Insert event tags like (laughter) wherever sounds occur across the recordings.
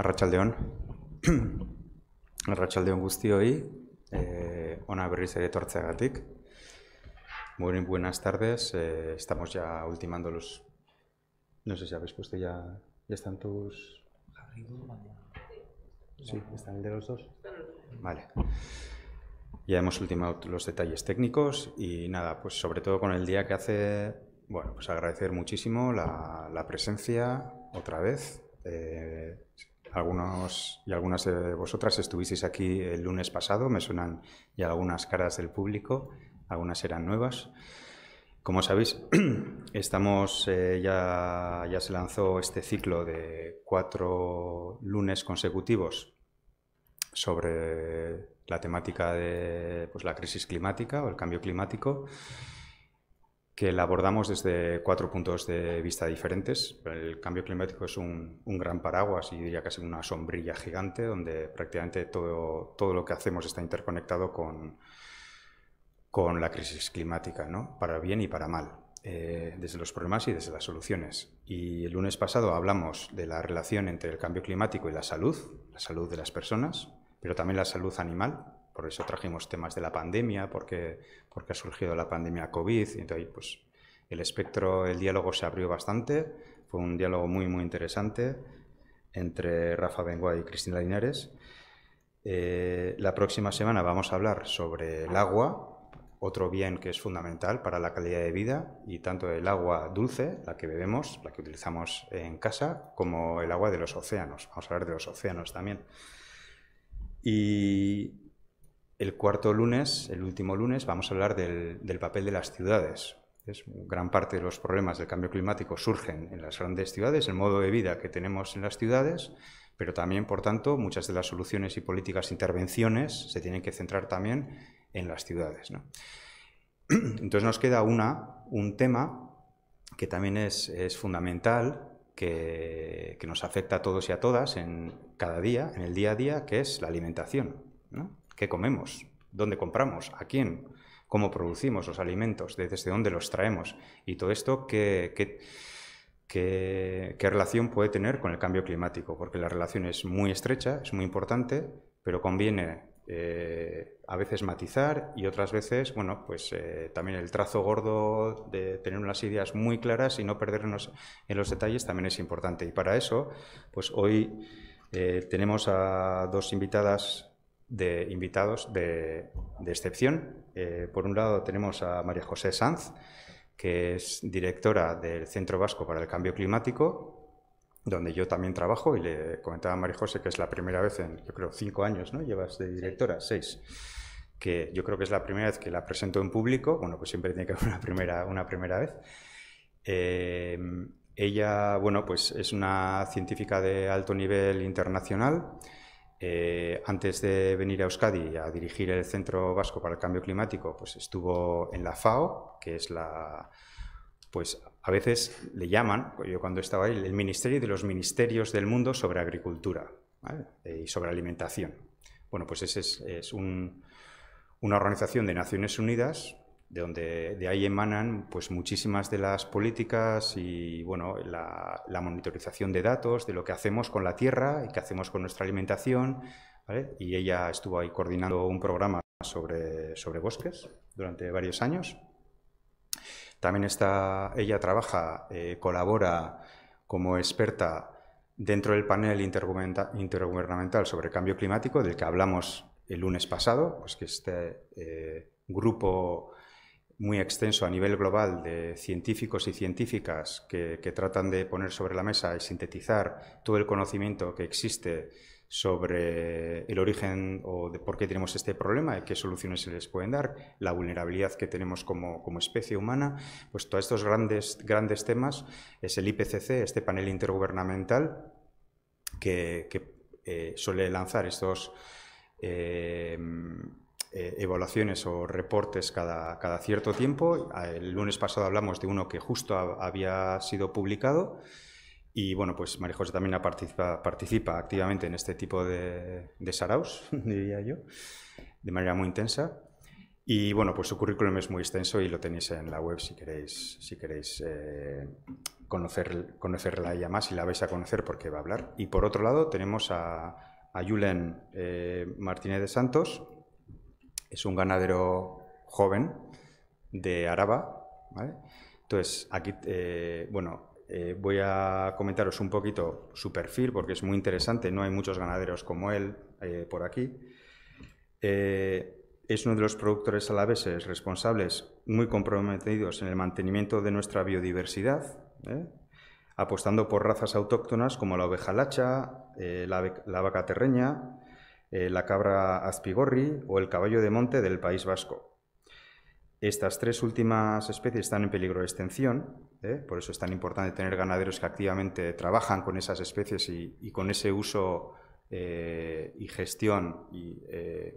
Arratxaldeon. (clears throat) Arratxaldeon guztioi, hori, eh, ona berriz ere muy Buen, buenas tardes, eh, estamos ya ultimando los... No sé si habéis puesto ya... ¿Ya están tus...? Sí, están el de los dos. Vale. Ya hemos ultimado los detalles técnicos y nada, pues sobre todo con el día que hace... Bueno, pues agradecer muchísimo la, presencia otra vez. Eh, Algunos y algunas de vosotras estuvisteis aquí el lunes pasado, me suenan ya algunas caras del público, algunas eran nuevas. Como sabéis, (clears throat) estamos eh, ya, ya se lanzó este ciclo de cuatro lunes consecutivos sobre la temática de pues, la crisis climática o el cambio climático que la abordamos desde cuatro puntos de vista diferentes. El cambio climático es un, gran paraguas y diría casi una sombrilla gigante donde prácticamente todo, lo que hacemos está interconectado con, con la crisis climática, ¿no? para bien y para mal, eh, desde los problemas y desde las soluciones. Y el lunes pasado hablamos de la relación entre el cambio climático y la salud, la salud de las personas, pero también la salud animal, por eso trajimos temas de la pandemia, porque, porque ha surgido la pandemia COVID. Y entonces, pues el espectro, el diálogo se abrió bastante. Fue un diálogo muy, muy interesante entre Rafa Bengoa y Cristina Linares. Eh, la próxima semana vamos a hablar sobre el agua, otro bien que es fundamental para la calidad de vida, y tanto el agua dulce, la que bebemos, la que utilizamos en casa, como el agua de los océanos. Vamos a hablar de los océanos también. Y el cuarto lunes, el último lunes, vamos a hablar del, papel de las ciudades. Es, gran parte de los problemas del cambio climático surgen en las grandes ciudades, el modo de vida que tenemos en las ciudades, pero también, por tanto, muchas de las soluciones y políticas, intervenciones, se tienen que centrar también en las ciudades. (clears throat) Entonces nos queda una, un tema que también es, fundamental, que, nos afecta a todos y a todas en cada día, en el día a día, que es la alimentación qué comemos, dónde compramos, a quién, cómo producimos los alimentos, desde dónde los traemos y todo esto ¿Qué, relación puede tener con el cambio climático, porque la relación es muy estrecha, es muy importante, pero conviene eh, a veces matizar y otras veces, bueno, pues eh, también el trazo gordo de tener unas ideas muy claras y no perdernos en los detalles también es importante. Y para eso, pues hoy eh, tenemos a dos invitadas de invitados de, excepción. Eh, por un lado tenemos a María José Sanz, que es directora del Centro Vasco para el Cambio Climático, donde yo también trabajo, y le comentaba a María José que es la primera vez en, yo creo, cinco años, ¿no? Llevas de directora, seis, que yo creo que es la primera vez que la presento en público, bueno, pues siempre tiene que haber una primera, una primera vez. Eh, ella, bueno, pues es una científica de alto nivel internacional, eh, antes de venir a Euskadi a dirigir el Centro Vasco para el Cambio Climático, pues estuvo en la FAO, que es la, pues a veces le llaman, yo cuando estaba ahí, el Ministerio de los Ministerios del Mundo sobre Agricultura eh, y sobre Alimentación. Bueno, pues ese es, una organización de Naciones Unidas de donde de ahí emanan pues muchísimas de las políticas y bueno la, monitorización de datos de lo que hacemos con la tierra y qué hacemos con nuestra alimentación y ella estuvo ahí coordinando un programa sobre, sobre bosques durante varios años también está ella trabaja eh, colabora como experta dentro del panel intergubernamental sobre cambio climático del que hablamos el lunes pasado pues que este eh, grupo muy extenso a nivel global de científicos y científicas que, tratan de poner sobre la mesa y sintetizar todo el conocimiento que existe sobre el origen o de por qué tenemos este problema y qué soluciones se les pueden dar, la vulnerabilidad que tenemos como, especie humana, pues todos estos grandes, grandes temas es el IPCC, este panel intergubernamental que, eh, suele lanzar estos... Eh, eh, evaluaciones o reportes cada, cada, cierto tiempo. El lunes pasado hablamos de uno que justo había sido publicado. Y bueno, pues María José también participa, participa activamente en este tipo de, de saraos, (laughs) diría yo, de manera muy intensa. Y bueno, pues su currículum es muy extenso y lo tenéis en la web si queréis, si queréis eh, conocer, conocerla ella más y la vais a conocer porque va a hablar. Y por otro lado tenemos a, a Julen eh, Martínez de Santos, es un ganadero joven de Araba. Entonces, aquí, eh, bueno, eh, voy a comentaros un poquito su perfil porque es muy interesante, no hay muchos ganaderos como él eh, por aquí. es uno de los productores alaveses responsables muy comprometidos en el mantenimiento de nuestra biodiversidad, apostando por razas autóctonas como la oveja lacha, la, la, vaca terreña, eh, la cabra Azpigorri o el caballo de monte del País Vasco. Estas tres últimas especies están en peligro de extinción, ¿eh? por eso es tan importante tener ganaderos que activamente trabajan con esas especies y, con ese uso eh, y gestión, y,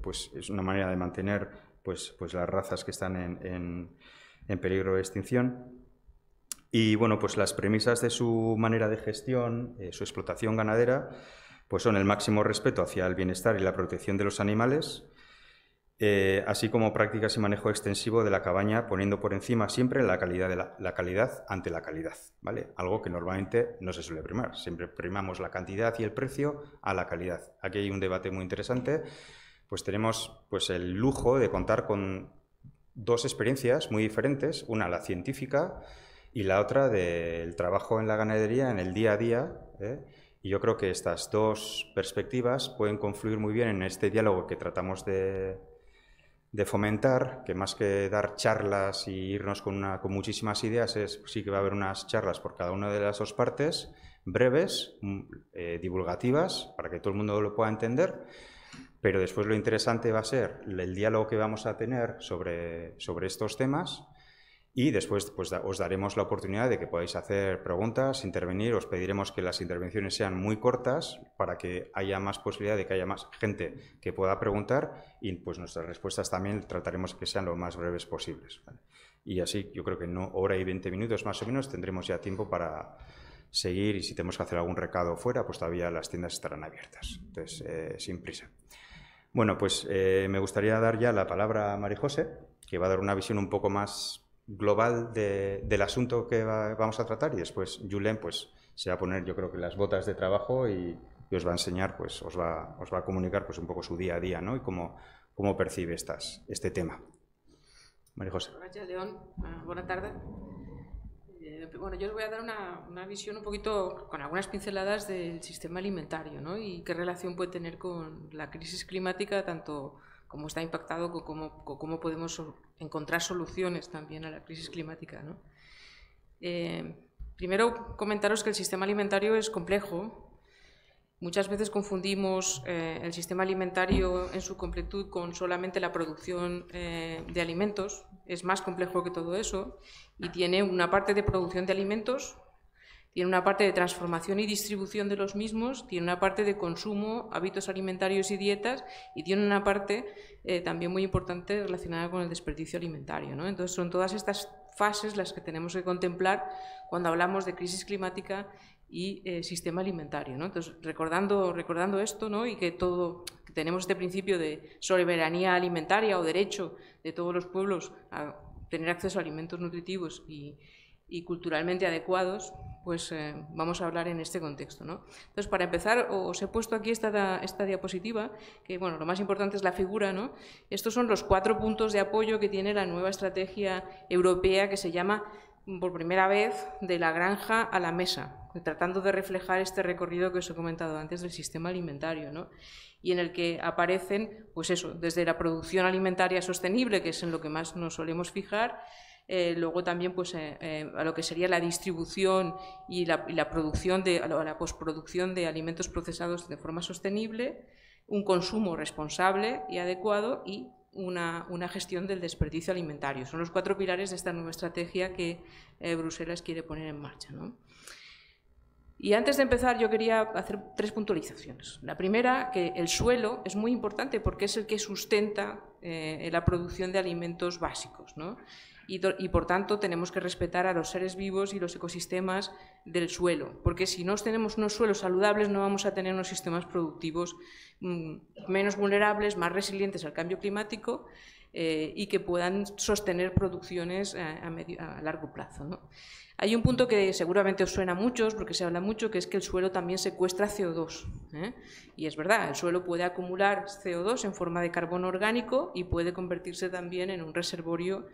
pues es una manera de mantener pues, pues las razas que están en, peligro de extinción. Y bueno, pues las premisas de su manera de gestión, su explotación ganadera, pues son el máximo respeto hacia el bienestar y la protección de los animales, eh, así como prácticas y manejo extensivo de la cabaña, poniendo por encima siempre la calidad, la, calidad ante la calidad, ¿vale? Algo que normalmente no se suele primar. Siempre primamos la cantidad y el precio a la calidad. Aquí hay un debate muy interesante. Pues tenemos pues, el lujo de contar con dos experiencias muy diferentes, una la científica y la otra del trabajo en la ganadería en el día a día. ¿eh? Y yo creo que estas dos perspectivas pueden confluir muy bien en este diálogo que tratamos de, fomentar, que más que dar charlas y irnos con, muchísimas ideas, sí que va a haber unas charlas por cada una de las dos partes, breves, mm, eh, divulgativas, para que todo el mundo lo pueda entender. Pero después lo interesante va a ser el diálogo que vamos a tener sobre estos temas y después pues, os daremos la oportunidad de que podáis hacer preguntas, intervenir, os pediremos que las intervenciones sean muy cortas para que haya más posibilidad de que haya más gente que pueda preguntar y pues nuestras respuestas también trataremos que sean lo más breves posibles. Y así yo creo que en hora y 20 minutos más o menos tendremos ya tiempo para seguir y si tenemos que hacer algún recado fuera, pues todavía las tiendas estarán abiertas. Entonces, eh, sin prisa. Bueno, pues eh, me gustaría dar ya la palabra a María José, que va a dar una visión un poco más global del asunto que vamos a tratar y después Julen pues, se va a poner yo creo que las botas de trabajo y, os va a enseñar, pues os va, os va, a comunicar pues, un poco su día a día ¿no? y cómo, cómo percibe estas, este tema. María José. Gracias, León. Ah, eh, bueno, yo os voy a dar una, una, visión un poquito con algunas pinceladas del sistema alimentario ¿no? y qué relación puede tener con la crisis climática, tanto cómo está impactado, cómo, cómo podemos encontrar soluciones también a la crisis climática. Eh, primero, comentaros que el sistema alimentario es complejo. Muchas veces confundimos eh, el sistema alimentario en su completud con solamente la producción eh, de alimentos. Es más complejo que todo eso y tiene una parte de producción de alimentos tiene una parte de transformación y distribución de los mismos, tiene una parte de consumo, hábitos alimentarios y dietas, y tiene una parte eh, también muy importante relacionada con el desperdicio alimentario. Entonces, son todas estas fases las que tenemos que contemplar cuando hablamos de crisis climática y eh, sistema alimentario. Entonces, recordando, recordando esto ¿no? y que todo que tenemos este principio de soberanía alimentaria o derecho de todos los pueblos a tener acceso a alimentos nutritivos y, y culturalmente adecuados, pues eh, vamos a hablar en este contexto. ¿no? Entonces, para empezar, os he puesto aquí esta, esta diapositiva, que bueno, lo más importante es la figura. ¿no? Estos son los cuatro puntos de apoyo que tiene la nueva estrategia europea que se llama, por primera vez, de la granja a la mesa, tratando de reflejar este recorrido que os he comentado antes del sistema alimentario. y en el que aparecen, pues eso, desde la producción alimentaria sostenible, que es en lo que más nos solemos fijar, eh, luego también pues, eh, eh, a lo que sería la distribución y la, producción de, a la postproducción de alimentos procesados de forma sostenible, un consumo responsable y adecuado y una, gestión del desperdicio alimentario. Son los cuatro pilares de esta nueva estrategia que Bruselas quiere poner en marcha. Y antes de empezar, yo quería hacer tres puntualizaciones. La primera, que el suelo es muy importante porque es el que sustenta la producción de alimentos básicos. ¿no? y, por tanto tenemos que respetar a los seres vivos y los ecosistemas del suelo, porque si no tenemos unos suelos saludables no vamos a tener unos sistemas productivos mm, menos vulnerables, más resilientes al cambio climático eh, y que puedan sostener producciones eh, a, largo plazo. Hay un punto que seguramente os suena a muchos, porque se habla mucho, que es que el suelo también secuestra CO2. ¿eh? Y es verdad, el suelo puede acumular CO2 en forma de carbono orgánico y puede convertirse también en un reservorio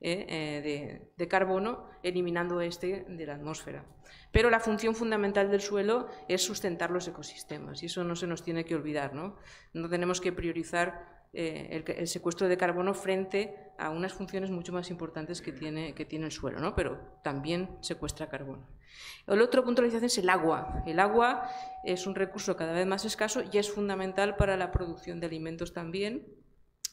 de, carbono, eliminando este de la atmósfera. Pero la función fundamental del suelo es sustentar los ecosistemas, y eso no se nos tiene que olvidar. No, no tenemos que priorizar eh, el, secuestro de carbono frente a unas funciones mucho más importantes que tiene, que tiene el suelo, ¿no? pero también secuestra carbono. El otro punto de es el agua. El agua es un recurso cada vez más escaso y es fundamental para la producción de alimentos también,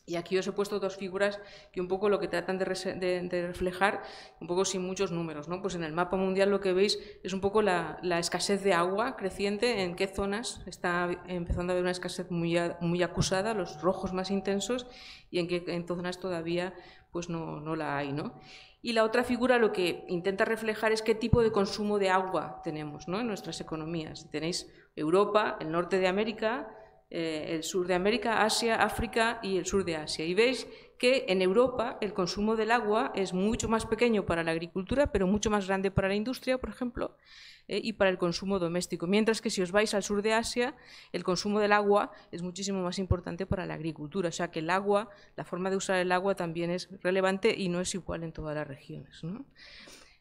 y aquí os he puesto dos figuras que un poco lo que tratan de, de, reflejar, un poco sin muchos números, ¿no? Pues en el mapa mundial lo que veis es un poco la, escasez de agua creciente, en qué zonas está empezando a haber una escasez muy, muy acusada, los rojos más intensos, y en qué zonas todavía pues no, no la hay, ¿no? Y la otra figura lo que intenta reflejar es qué tipo de consumo de agua tenemos ¿no? en nuestras economías. Tenéis Europa, el norte de América, eh, el sur de América, Asia, África y el sur de Asia. Y veis que en Europa el consumo del agua es mucho más pequeño para la agricultura, pero mucho más grande para la industria, por ejemplo, eh, y para el consumo doméstico. Mientras que si os vais al sur de Asia, el consumo del agua es muchísimo más importante para la agricultura. O sea que el agua, la forma de usar el agua también es relevante y no es igual en todas las regiones.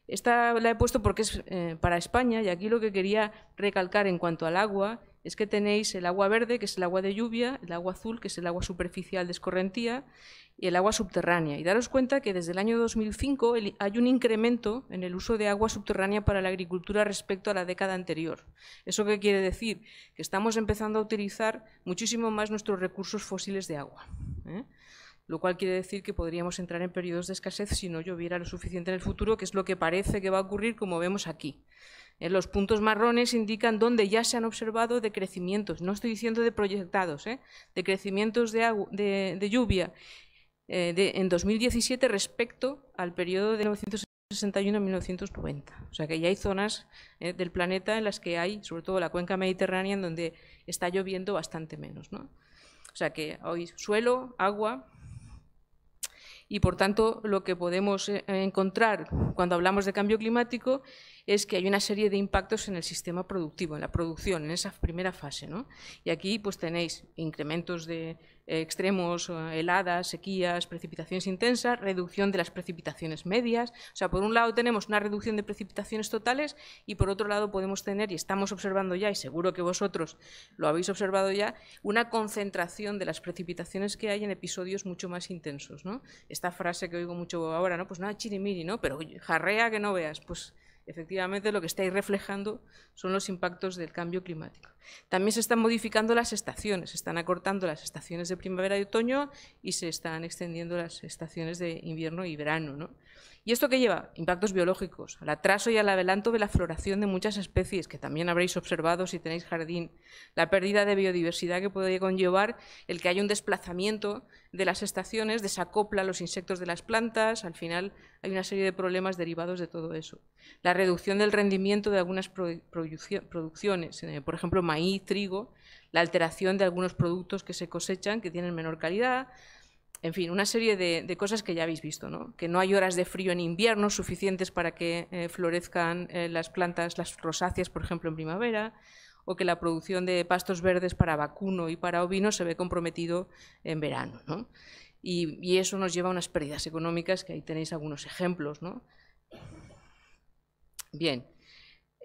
Esta la he puesto porque es eh, para España y aquí lo que quería recalcar en cuanto al agua es que tenéis el agua verde, que es el agua de lluvia, el agua azul, que es el agua superficial de escorrentía, y el agua subterránea. Y daros cuenta que desde el año 2005 hay un incremento en el uso de agua subterránea para la agricultura respecto a la década anterior. ¿Eso qué quiere decir? Que estamos empezando a utilizar muchísimo más nuestros recursos fósiles de agua. ¿eh? lo cual quiere decir que podríamos entrar en periodos de escasez si no lloviera lo suficiente en el futuro, que es lo que parece que va a ocurrir como vemos aquí. Eh, los puntos marrones indican dónde ya se han observado decrecimientos, no estoy diciendo de proyectados, eh, decrecimientos de, de, de lluvia eh, de, en 2017 respecto al periodo de 1961 a 1990. O sea que ya hay zonas eh, del planeta en las que hay, sobre todo la cuenca mediterránea, en donde está lloviendo bastante menos. ¿no? O sea que hoy suelo, agua, y, por tanto, lo que podemos eh, encontrar cuando hablamos de cambio climático es que hay una serie de impactos en el sistema productivo, en la producción, en esa primera fase. Y aquí pues tenéis incrementos de eh, extremos, eh, heladas, sequías, precipitaciones intensas, reducción de las precipitaciones medias. O sea, por un lado tenemos una reducción de precipitaciones totales y por otro lado podemos tener, y estamos observando ya, y seguro que vosotros lo habéis observado ya, una concentración de las precipitaciones que hay en episodios mucho más intensos. Esta frase que oigo mucho ahora, ¿no? pues nada, chirimiri, ¿no? pero jarrea que no veas. Pues efectivamente lo que estáis reflejando son los impactos del cambio climático. También se están modificando las estaciones, se están acortando las estaciones de primavera y otoño y se están extendiendo las estaciones de invierno y verano. ¿no? ¿Y esto qué lleva? Impactos biológicos, al atraso y al adelanto de la floración de muchas especies, que también habréis observado si tenéis jardín, la pérdida de biodiversidad que puede conllevar el que haya un desplazamiento de las estaciones, desacopla los insectos de las plantas, al final hay una serie de problemas derivados de todo eso. La reducción del rendimiento de algunas producciones, eh, por ejemplo, maíz, trigo, la alteración de algunos productos que se cosechan que tienen menor calidad, en fin, una serie de, cosas que ya habéis visto, ¿no? que no hay horas de frío en invierno suficientes para que eh, florezcan eh, las plantas, las rosáceas, por ejemplo, en primavera, o que la producción de pastos verdes para vacuno y para ovino se ve comprometido en verano. ¿no? Y, y, eso nos lleva a unas pérdidas económicas, que ahí tenéis algunos ejemplos. ¿no? Bien,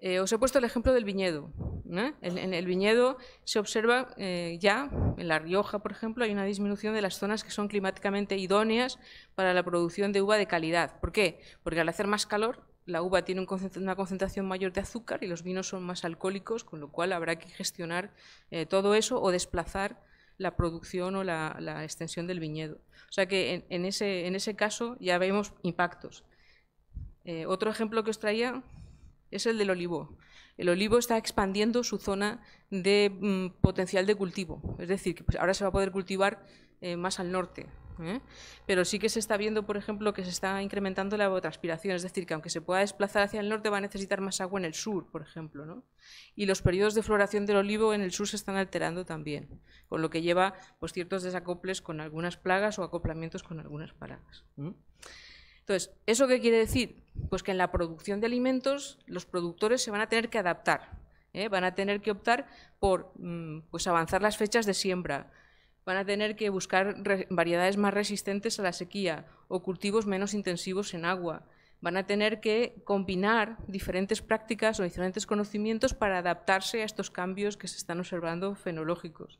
eh, os he puesto el ejemplo del viñedo. ¿eh? en el viñedo se observa eh, ya, en La Rioja, por ejemplo, hay una disminución de las zonas que son climáticamente idóneas para la producción de uva de calidad. ¿Por qué? Porque al hacer más calor, la uva tiene una concentración mayor de azúcar y los vinos son más alcohólicos, con lo cual habrá que gestionar todo eso o desplazar la producción o la, extensión del viñedo. O sea que ese, en ese, caso ya vemos impactos. otro ejemplo que os traía es el del olivo. El olivo está expandiendo su zona de mm, potencial de cultivo, es decir, que pues, ahora se va a poder cultivar eh, más al norte. ¿eh? Pero sí que se está viendo, por ejemplo, que se está incrementando la evapotranspiración, es decir, que aunque se pueda desplazar hacia el norte, va a necesitar más agua en el sur, por ejemplo. ¿no? Y los periodos de floración del olivo en el sur se están alterando también, con lo que lleva pues, ciertos desacoples con algunas plagas o acoplamientos con algunas plagas. Entonces, ¿eso qué quiere decir? Pues que en la producción de alimentos los productores se van a tener que adaptar, ¿eh? van a tener que optar por mm, pues avanzar las fechas de siembra, van a tener que buscar variedades más resistentes a la sequía o cultivos menos intensivos en agua, van a tener que combinar diferentes prácticas o diferentes conocimientos para adaptarse a estos cambios que se están observando fenológicos.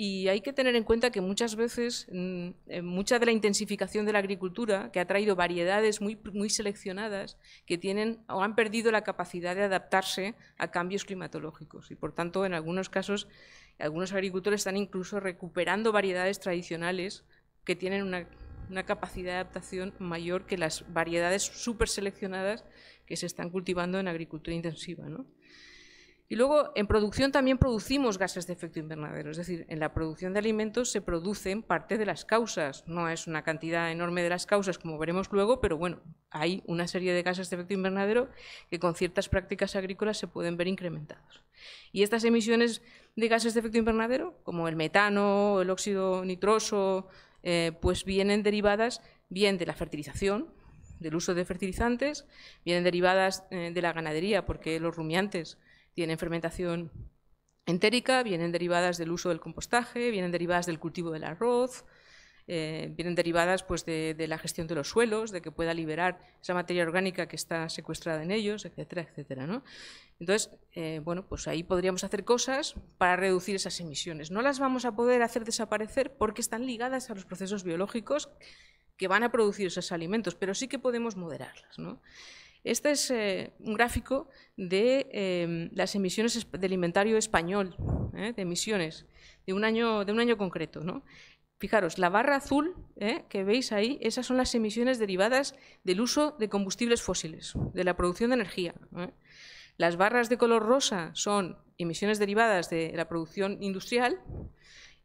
Y hay que tener en cuenta que muchas veces mm, eh, mucha de la intensificación de la agricultura, que ha traído variedades muy, muy seleccionadas, que tienen o han perdido la capacidad de adaptarse a cambios climatológicos. Y por tanto, en algunos casos, algunos agricultores están incluso recuperando variedades tradicionales que tienen una, una capacidad de adaptación mayor que las variedades súper seleccionadas que se están cultivando en agricultura intensiva. ¿no? Y luego, en producción también producimos gases de efecto invernadero, es decir, en la producción de alimentos se producen parte de las causas, no es una cantidad enorme de las causas, como veremos luego, pero bueno, hay una serie de gases de efecto invernadero que con ciertas prácticas agrícolas se pueden ver incrementados. Y estas emisiones de gases de efecto invernadero, como el metano, el óxido nitroso, eh, pues vienen derivadas bien de la fertilización, del uso de fertilizantes, vienen derivadas eh, de la ganadería, porque los rumiantes tienen fermentación entérica, vienen derivadas del uso del compostaje, vienen derivadas del cultivo del arroz, eh, vienen derivadas pues, de, la gestión de los suelos, de que pueda liberar esa materia orgánica que está secuestrada en ellos, etcétera, etcétera. Entonces, eh, bueno, pues ahí podríamos hacer cosas para reducir esas emisiones. No las vamos a poder hacer desaparecer porque están ligadas a los procesos biológicos que van a producir esos alimentos, pero sí que podemos moderarlas. ¿no? Este es eh, un gráfico de em, las emisiones del inventario español eh, de emisiones de un año, concreto. Fijaros, la barra azul eh, que veis ahí, esas son las emisiones derivadas del uso de combustibles fósiles, de la producción de energía. Las barras de color rosa son emisiones derivadas de la producción industrial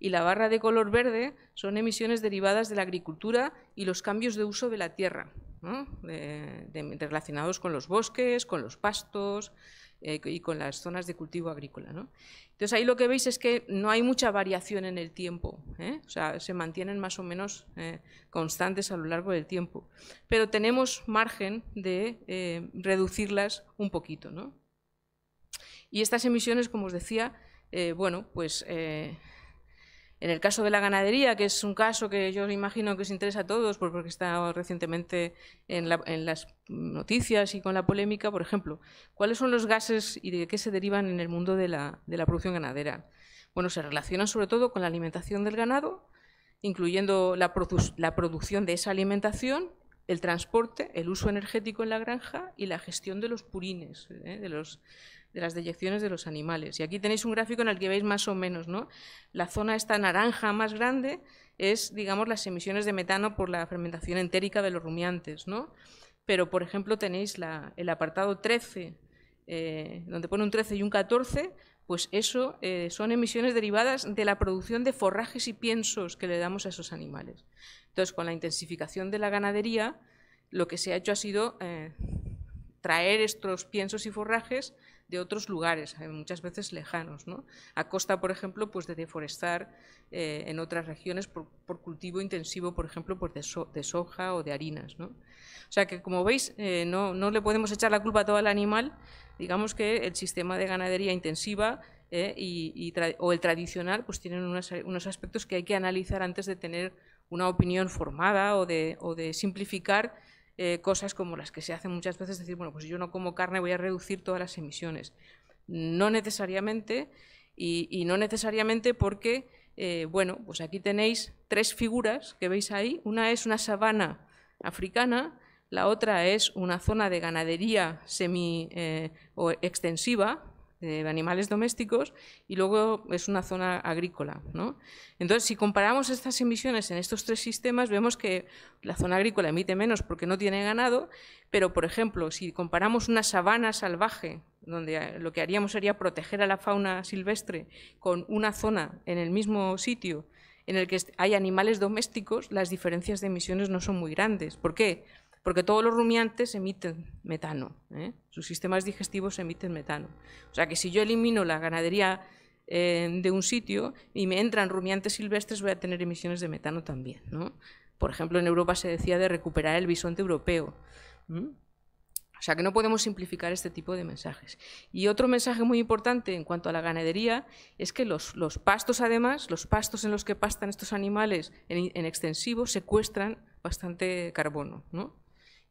y la barra de color verde son emisiones derivadas de la agricultura y los cambios de uso de la tierra relacionados con los bosques, con los pastos eh, y con las zonas de cultivo agrícola. Entonces ahí lo que veis es que no hay mucha variación en el tiempo, ¿eh? o sea, se mantienen más o menos eh, constantes a lo largo del tiempo, pero tenemos margen de reducirlas un poquito. Y estas emisiones, como os decía, bueno, pues en el caso de la ganadería, que es un caso que yo imagino que os interesa a todos, pues porque está recientemente en, las noticias y con la polémica, por ejemplo, ¿cuáles son los gases y de qué se derivan en el mundo de la, de la producción ganadera? Bueno, se relacionan sobre todo con la alimentación del ganado, incluyendo la, producción de esa alimentación, el transporte, el uso energético en la granja y la gestión de los purines, ¿eh? de los de las deyecciones de los animales. Y aquí tenéis un gráfico en el que veis más o menos, ¿no? La zona esta naranja más grande es, digamos, las emisiones de metano por la fermentación entérica de los rumiantes, ¿no? Pero, por ejemplo, tenéis el apartado 13, eh, donde pone un 13 y un 14, pues eso eh, son emisiones derivadas de la producción de forrajes y piensos que le damos a esos animales. Entonces, con la intensificación de la ganadería, lo que se ha hecho ha sido eh, traer estos piensos y forrajes de otros lugares, eh, muchas veces lejanos, a costa, por ejemplo, pues de deforestar eh, en otras regiones por, cultivo intensivo, por ejemplo, por pues, de, soja o de harinas. O sea que, como veis, eh, no, le podemos echar la culpa a todo el animal, digamos que el sistema de ganadería intensiva y, o el tradicional pues tienen unos aspectos que hay que analizar antes de tener una opinión formada o de, o de simplificar eh, cosas como las que se hacen muchas veces, decir, bueno, pues yo no como carne voy a reducir todas las emisiones. No necesariamente, y, no necesariamente porque, eh, bueno, pues aquí tenéis tres figuras que veis ahí. Una es una sabana africana, la otra es una zona de ganadería semi eh, o extensiva, de animales domésticos y luego es una zona agrícola. ¿no? Entonces, si comparamos estas emisiones en estos tres sistemas, vemos que la zona agrícola emite menos porque no tiene ganado, pero, por ejemplo, si comparamos una sabana salvaje, donde lo que haríamos sería proteger a la fauna silvestre con una zona en el mismo sitio en el que hay animales domésticos, las diferencias de emisiones no son muy grandes. ¿Por qué? porque todos los rumiantes emiten metano, ¿eh? sus sistemas digestivos emiten metano. O sea que si yo elimino la ganadería eh, de un sitio y me entran rumiantes silvestres, voy a tener emisiones de metano también. ¿no? Por ejemplo, en Europa se decía de recuperar el bisonte europeo. O sea que no podemos simplificar este tipo de mensajes. Y otro mensaje muy importante en cuanto a la ganadería es que los, pastos, además, los pastos en los que pastan estos animales en, en extensivo secuestran bastante carbono. ¿no?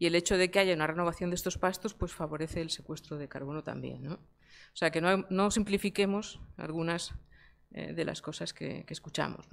y el hecho de que haya una renovación de estos pastos pues favorece el secuestro de carbono también. ¿no? O sea, que no, simplifiquemos algunas eh, de las cosas que, escuchamos.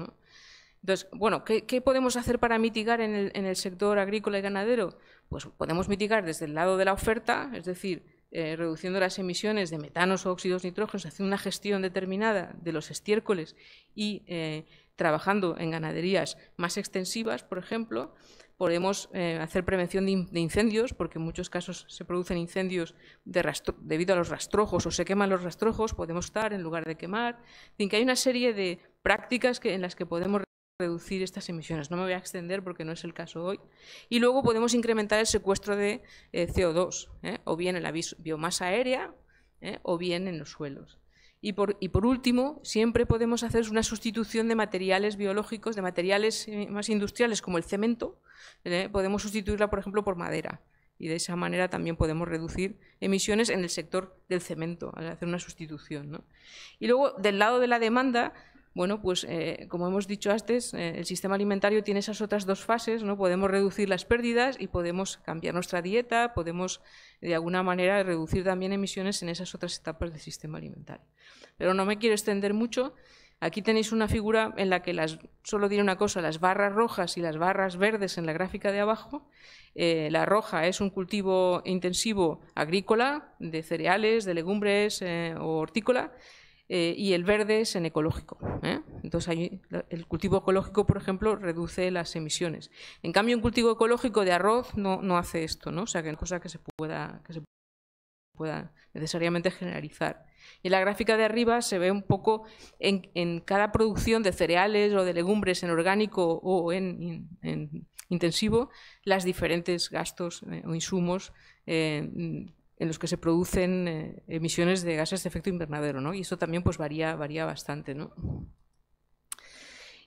Entonces, bueno, ¿qué, podemos hacer para mitigar en el, sector agrícola y ganadero? Pues podemos mitigar desde el lado de la oferta, es decir, eh, reduciendo las emisiones de metanos o óxidos nitrógenos, haciendo una gestión determinada de los estiércoles y eh, trabajando en ganaderías más extensivas, por ejemplo, podemos eh, hacer prevención de, incendios, porque en muchos casos se producen incendios debido a los rastrojos o se queman los rastrojos, podemos estar en lugar de quemar. que hay una serie de prácticas en las que podemos reducir estas emisiones. No me voy a extender porque no es el caso hoy. Y luego podemos incrementar el secuestro de eh, CO2, ¿eh? o bien en la biomasa aérea o bien en los suelos. Y por, y por, último, siempre podemos hacer una sustitución de materiales biológicos, de materiales eh, más industriales como el cemento, ¿eh? podemos sustituirla, por ejemplo, por madera. Y de esa manera también podemos reducir emisiones en el sector del cemento, al hacer una sustitución. Y luego, del lado de la demanda, bueno, pues eh, como hemos dicho antes, eh, el sistema alimentario tiene esas otras dos fases, ¿no? Podemos reducir las pérdidas y podemos cambiar nuestra dieta, podemos de alguna manera reducir también emisiones en esas otras etapas del sistema alimentario. Pero no me quiero extender mucho. Aquí tenéis una figura en la que las, solo diré una cosa, las barras rojas y las barras verdes en la gráfica de abajo. Eh, la roja es un cultivo intensivo agrícola de cereales, de legumbres o hortícola eh, y el verde es en ecológico. ¿eh? Entonces, el cultivo ecológico, por ejemplo, reduce las emisiones. En cambio, un cultivo ecológico de arroz no, hace esto, ¿no? o sea, que es cosa que se pueda, que se pueda necesariamente generalizar. Y en la gráfica de arriba se ve un poco en, cada producción de cereales o de legumbres en orgánico o en, intensivo, las diferentes gastos eh, o insumos eh, en los que se producen eh, emisiones de gases de efecto invernadero, ¿no? Y eso también pues, varía, varía bastante,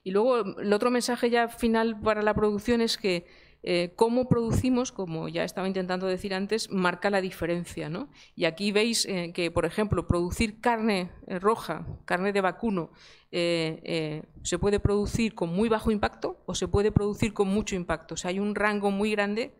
Y luego el otro mensaje ya final para la producción es que eh, cómo producimos, como ya estaba intentando decir antes, marca la diferencia. ¿no? Y aquí veis eh, que, por ejemplo, producir carne roja, carne de vacuno, se puede producir con muy bajo impacto o se puede producir con mucho impacto. O sea, hay un rango muy grande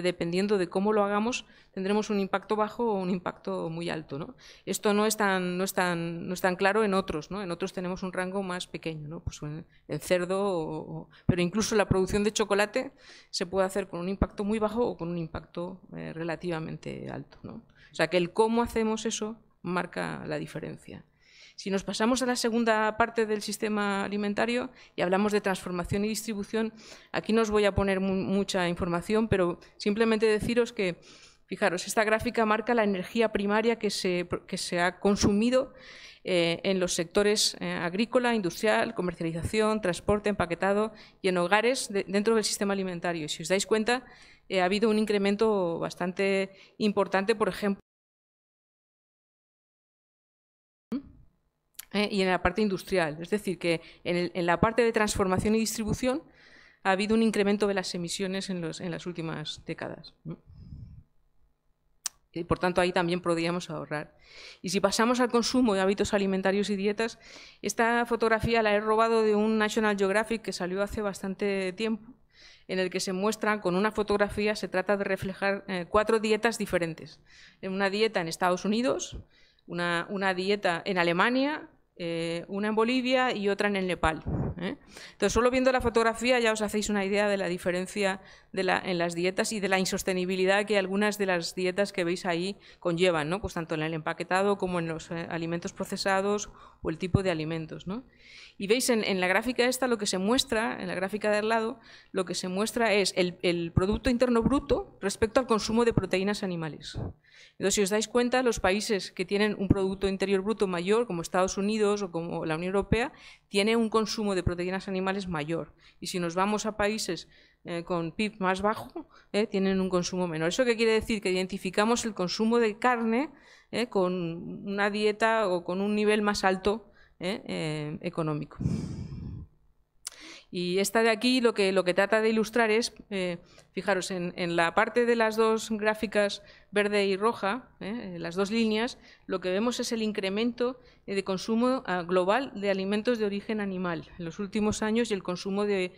dependiendo de cómo lo hagamos, tendremos un impacto bajo o un impacto muy alto. Esto no es, tan, no, es tan, no es tan claro en otros, ¿no? en otros tenemos un rango más pequeño, ¿no? pues en, cerdo, pero incluso la producción de chocolate se puede hacer con un impacto muy bajo o con un impacto eh, relativamente alto. ¿no? O sea que el cómo hacemos eso marca la diferencia. Si nos pasamos a la segunda parte del sistema alimentario y hablamos de transformación y distribución, aquí no os voy a poner mucha información, pero simplemente deciros que, fijaros, esta gráfica marca la energía primaria que se, ha consumido eh, en los sectores eh, agrícola, industrial, comercialización, transporte, empaquetado y en hogares dentro del sistema alimentario. Y si os dais cuenta, eh, ha habido un incremento bastante importante, por ejemplo, ¿eh? y en la parte industrial. Es decir, que en, la parte de transformación y distribución ha habido un incremento de las emisiones en, las últimas décadas. Y por tanto, ahí también podríamos ahorrar. Y si pasamos al consumo de hábitos alimentarios y dietas, esta fotografía la he robado de un National Geographic que salió hace bastante tiempo, en el que se muestra con una fotografía, se trata de reflejar eh, cuatro dietas diferentes. Una dieta en Estados Unidos, una dieta en Alemania, eh, una en Bolivia y otra en el Nepal. ¿eh? Entonces, solo viendo la fotografía ya os hacéis una idea de la diferencia en las dietas y de la insostenibilidad que algunas de las dietas que veis ahí conllevan, ¿no? pues tanto en el empaquetado como en los eh, alimentos procesados o el tipo de alimentos. Y veis en, la gráfica esta lo que se muestra, en la gráfica del lado, lo que se muestra es el, el Producto Interno Bruto respecto al consumo de proteínas animales. Entonces, si os dais cuenta, los países que tienen un Producto Interior Bruto mayor, como Estados Unidos, o como la Unión Europea, tiene un consumo de proteínas animales mayor. Y si nos vamos a países eh, con PIB más bajo, eh, tienen un consumo menor. ¿Eso qué quiere decir? Que identificamos el consumo de carne eh, con una dieta o con un nivel más alto económico. Y esta de aquí lo que, lo que trata de ilustrar es, eh, fijaros, en, la parte de las dos gráficas verde y roja, eh, las dos líneas, lo que vemos es el incremento eh, de consumo ah, global de alimentos de origen animal en los últimos años y el consumo de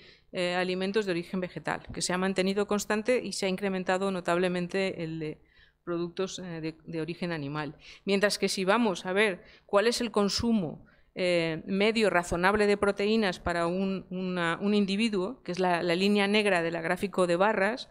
alimentos de origen vegetal, que se ha mantenido constante y se ha incrementado notablemente el de productos de, de origen animal. Mientras que si vamos a ver cuál es el consumo eh, medio razonable de proteínas para un, individuo, que es la, línea negra del gráfico de barras,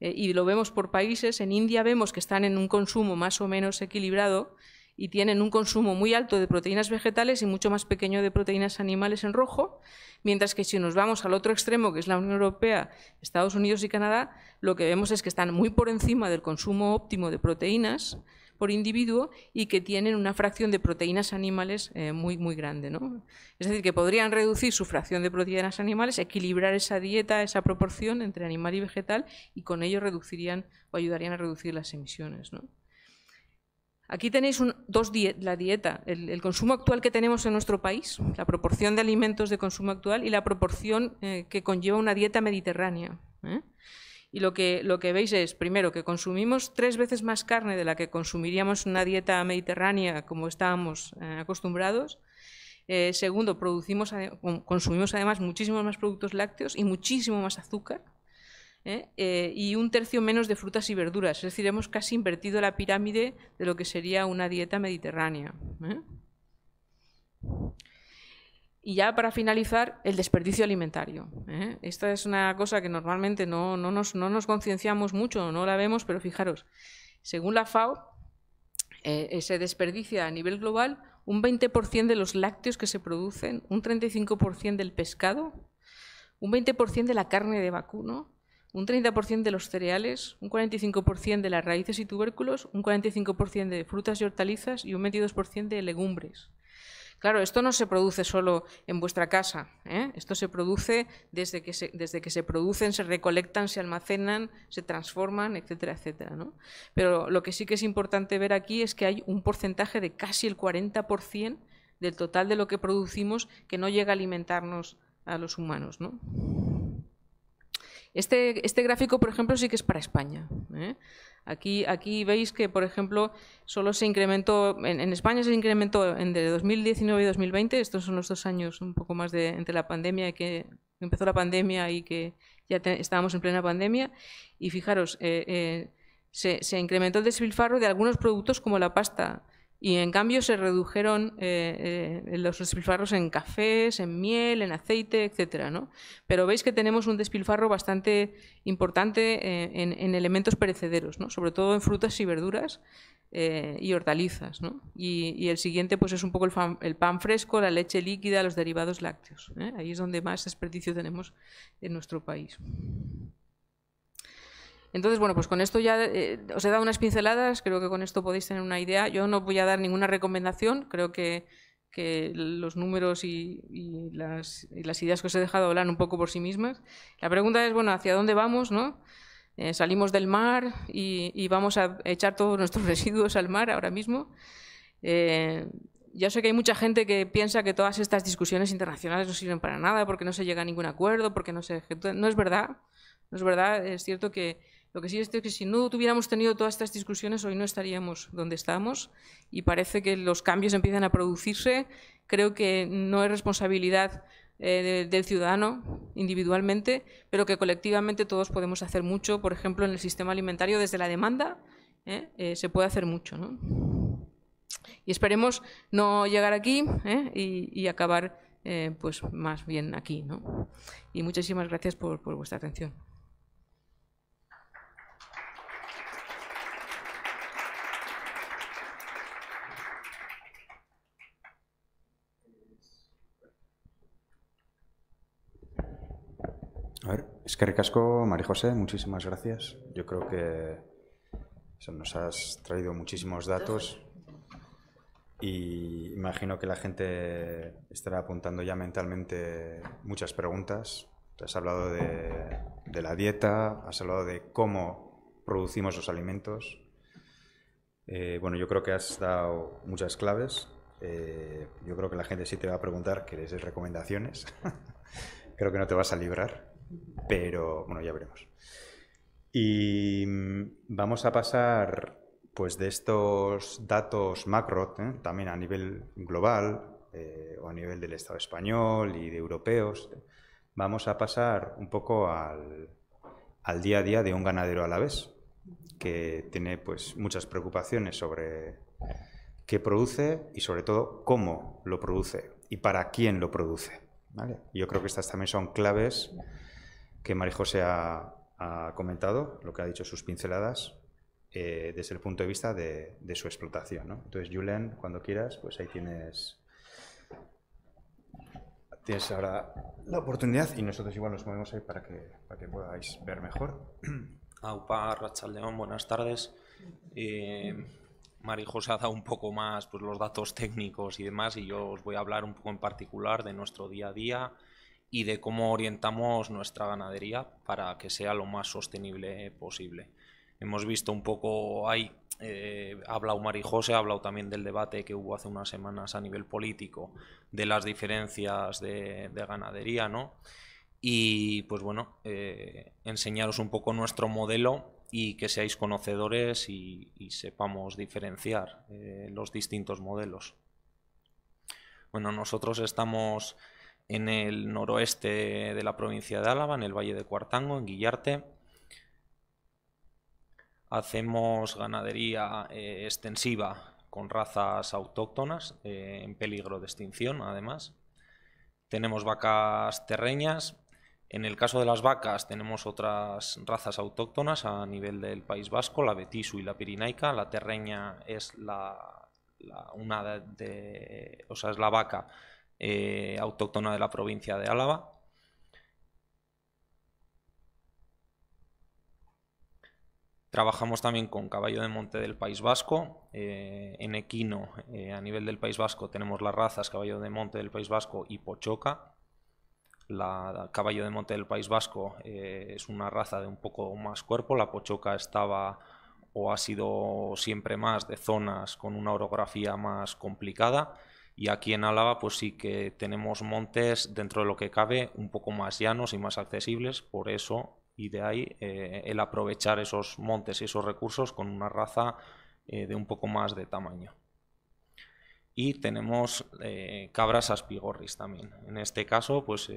eh, y lo vemos por países. En India vemos que están en un consumo más o menos equilibrado y tienen un consumo muy alto de proteínas vegetales y mucho más pequeño de proteínas animales en rojo, mientras que si nos vamos al otro extremo, que es la Unión Europea, Estados Unidos y Canadá, lo que vemos es que están muy por encima del consumo óptimo de proteínas, por individuo y que tienen una fracción de proteínas animales eh, muy, muy grande. ¿no? Es decir, que podrían reducir su fracción de proteínas animales, equilibrar esa dieta, esa proporción entre animal y vegetal y con ello reducirían o ayudarían a reducir las emisiones. Aquí tenéis dos la dieta, el, consumo actual que tenemos en nuestro país, la proporción de alimentos de consumo actual y la proporción eh, que conlleva una dieta mediterránea. ¿eh? Y lo que, lo que veis es, primero, que consumimos tres veces más carne de la que consumiríamos una dieta mediterránea como estábamos eh, acostumbrados. Eh, segundo, consumimos además muchísimos más productos lácteos y muchísimo más azúcar. ¿eh? y un tercio menos de frutas y verduras. Es decir, hemos casi invertido la pirámide de lo que sería una dieta mediterránea. Y ya para finalizar, el desperdicio alimentario. ¿eh? Esta es una cosa que normalmente no, nos, concienciamos mucho, no la vemos, pero fijaros, según la FAO, eh, se desperdicia a nivel global un 20% de los lácteos que se producen, un 35% del pescado, un 20% de la carne de vacuno, un 30% de los cereales, un 45% de las raíces y tubérculos, un 45% de frutas y hortalizas y un 22% de legumbres. Claro, esto no se produce solo en vuestra casa, ¿eh? esto se produce desde que se, desde que se producen, se recolectan, se almacenan, se transforman, etcétera, etcétera. Pero lo que sí que es importante ver aquí es que hay un porcentaje de casi el 40% del total de lo que producimos que no llega a alimentarnos a los humanos. Este, este, gráfico, por ejemplo, sí que es para España. ¿eh? Aquí, aquí veis que, por ejemplo, solo se incrementó, en, España se incrementó entre 2019 y 2020, estos son los dos años un poco más de, entre la pandemia que empezó la pandemia y que ya estábamos en plena pandemia, y fijaros, eh, eh, se, se incrementó el despilfarro de algunos productos como la pasta, y en cambio se redujeron eh, eh, los despilfarros en cafés, en miel, en aceite, etc. Pero veis que tenemos un despilfarro bastante importante eh, en, elementos perecederos, sobre todo en frutas y verduras y hortalizas. Y, el siguiente pues, es un poco el, el, pan fresco, la leche líquida, los derivados lácteos. Ahí es donde más desperdicio tenemos en nuestro país. Entonces, bueno, pues con esto ya eh, os he dado unas pinceladas, creo que con esto podéis tener una idea. Yo no voy a dar ninguna recomendación, creo que, los números y, las, ideas que os he dejado hablan un poco por sí mismas. La pregunta es, bueno, ¿hacia dónde vamos? ¿no? Eh, salimos del mar y, vamos a echar todos nuestros (laughs) residuos al mar ahora mismo. Eh, ya sé que hay mucha gente que piensa que todas estas discusiones internacionales no sirven para nada porque no se llega a ningún acuerdo, porque no se No es verdad, no es verdad. Es cierto que, lo que sí es que si no tuviéramos tenido todas estas discusiones, hoy no estaríamos donde estamos y parece que los cambios empiezan a producirse. Creo que no es responsabilidad eh, del ciudadano individualmente, pero que colectivamente todos podemos hacer mucho. Por ejemplo, en el sistema alimentario, desde la demanda, ¿eh? Eh, se puede hacer mucho. ¿no? Y esperemos no llegar aquí y, acabar pues más bien aquí. ¿no? Y muchísimas gracias por vuestra atención. Es que María José, muchísimas gracias. Yo creo que nos has traído muchísimos datos y imagino que la gente estará apuntando ya mentalmente muchas preguntas. has hablado de, la dieta, has hablado de cómo producimos los alimentos. Eh, bueno, yo creo que has dado muchas claves. Eh, yo creo que la gente sí te va a preguntar, ¿queréis recomendaciones? (laughs) creo que no te vas a librar. Pero bueno, ya veremos. Y mm, vamos a pasar pues de estos datos macro, eh, también a nivel global eh, o a nivel del Estado español y de europeos, eh, vamos a pasar un poco al, día a día de un ganadero a la vez, que tiene pues muchas preocupaciones sobre qué produce y sobre todo cómo lo produce y para quién lo produce. Yo creo que estas también son claves que María José ha, comentado, lo que ha dicho sus pinceladas, eh, desde el punto de vista de, su explotación. ¿no? Entonces, Julen, cuando quieras, pues ahí tienes tienes ahora la oportunidad y nosotros igual nos movemos ahí para que, para que podáis ver mejor. (clears throat) Aupa, León, buenas tardes. Eh, Mari ha dado un poco más pues, los datos técnicos y demás y yo os voy a hablar un poco en particular de nuestro día a día, y de cómo orientamos nuestra ganadería para que sea lo más sostenible posible. Hemos visto un poco, ahí. eh, ha hablado José, ha hablado también del debate que hubo hace unas semanas a nivel político, de las diferencias de, ganadería, ¿no? Y pues bueno, eh, enseñaros un poco nuestro modelo y que seáis conocedores y, sepamos diferenciar eh, los distintos modelos. Bueno, nosotros estamos en el noroeste de la provincia de Álava, en el Valle de Cuartango, en Guillarte. Hacemos ganadería eh, extensiva con razas autóctonas, eh, en peligro de extinción además. Tenemos vacas terreñas. En el caso de las vacas tenemos otras razas autóctonas a nivel del País Vasco, la betisu y la pirinaica. La terreña es una es la vaca eh, autóctona de la provincia de Álava. Trabajamos también con caballo de monte del País Vasco. Eh, en equino, eh, a nivel del País Vasco, tenemos las razas caballo de monte del País Vasco y pochoca. La caballo de monte del País Vasco es una raza de un poco más cuerpo. La pochoca estaba o ha sido siempre más de zonas con una orografía más complicada y aquí en Álava, pues sí que tenemos montes dentro de lo que cabe un poco más llanos y más accesibles, por eso y de ahí eh, el aprovechar esos montes y esos recursos con una raza eh, de un poco más de tamaño. Y tenemos eh, cabras aspigorris también. En este caso, pues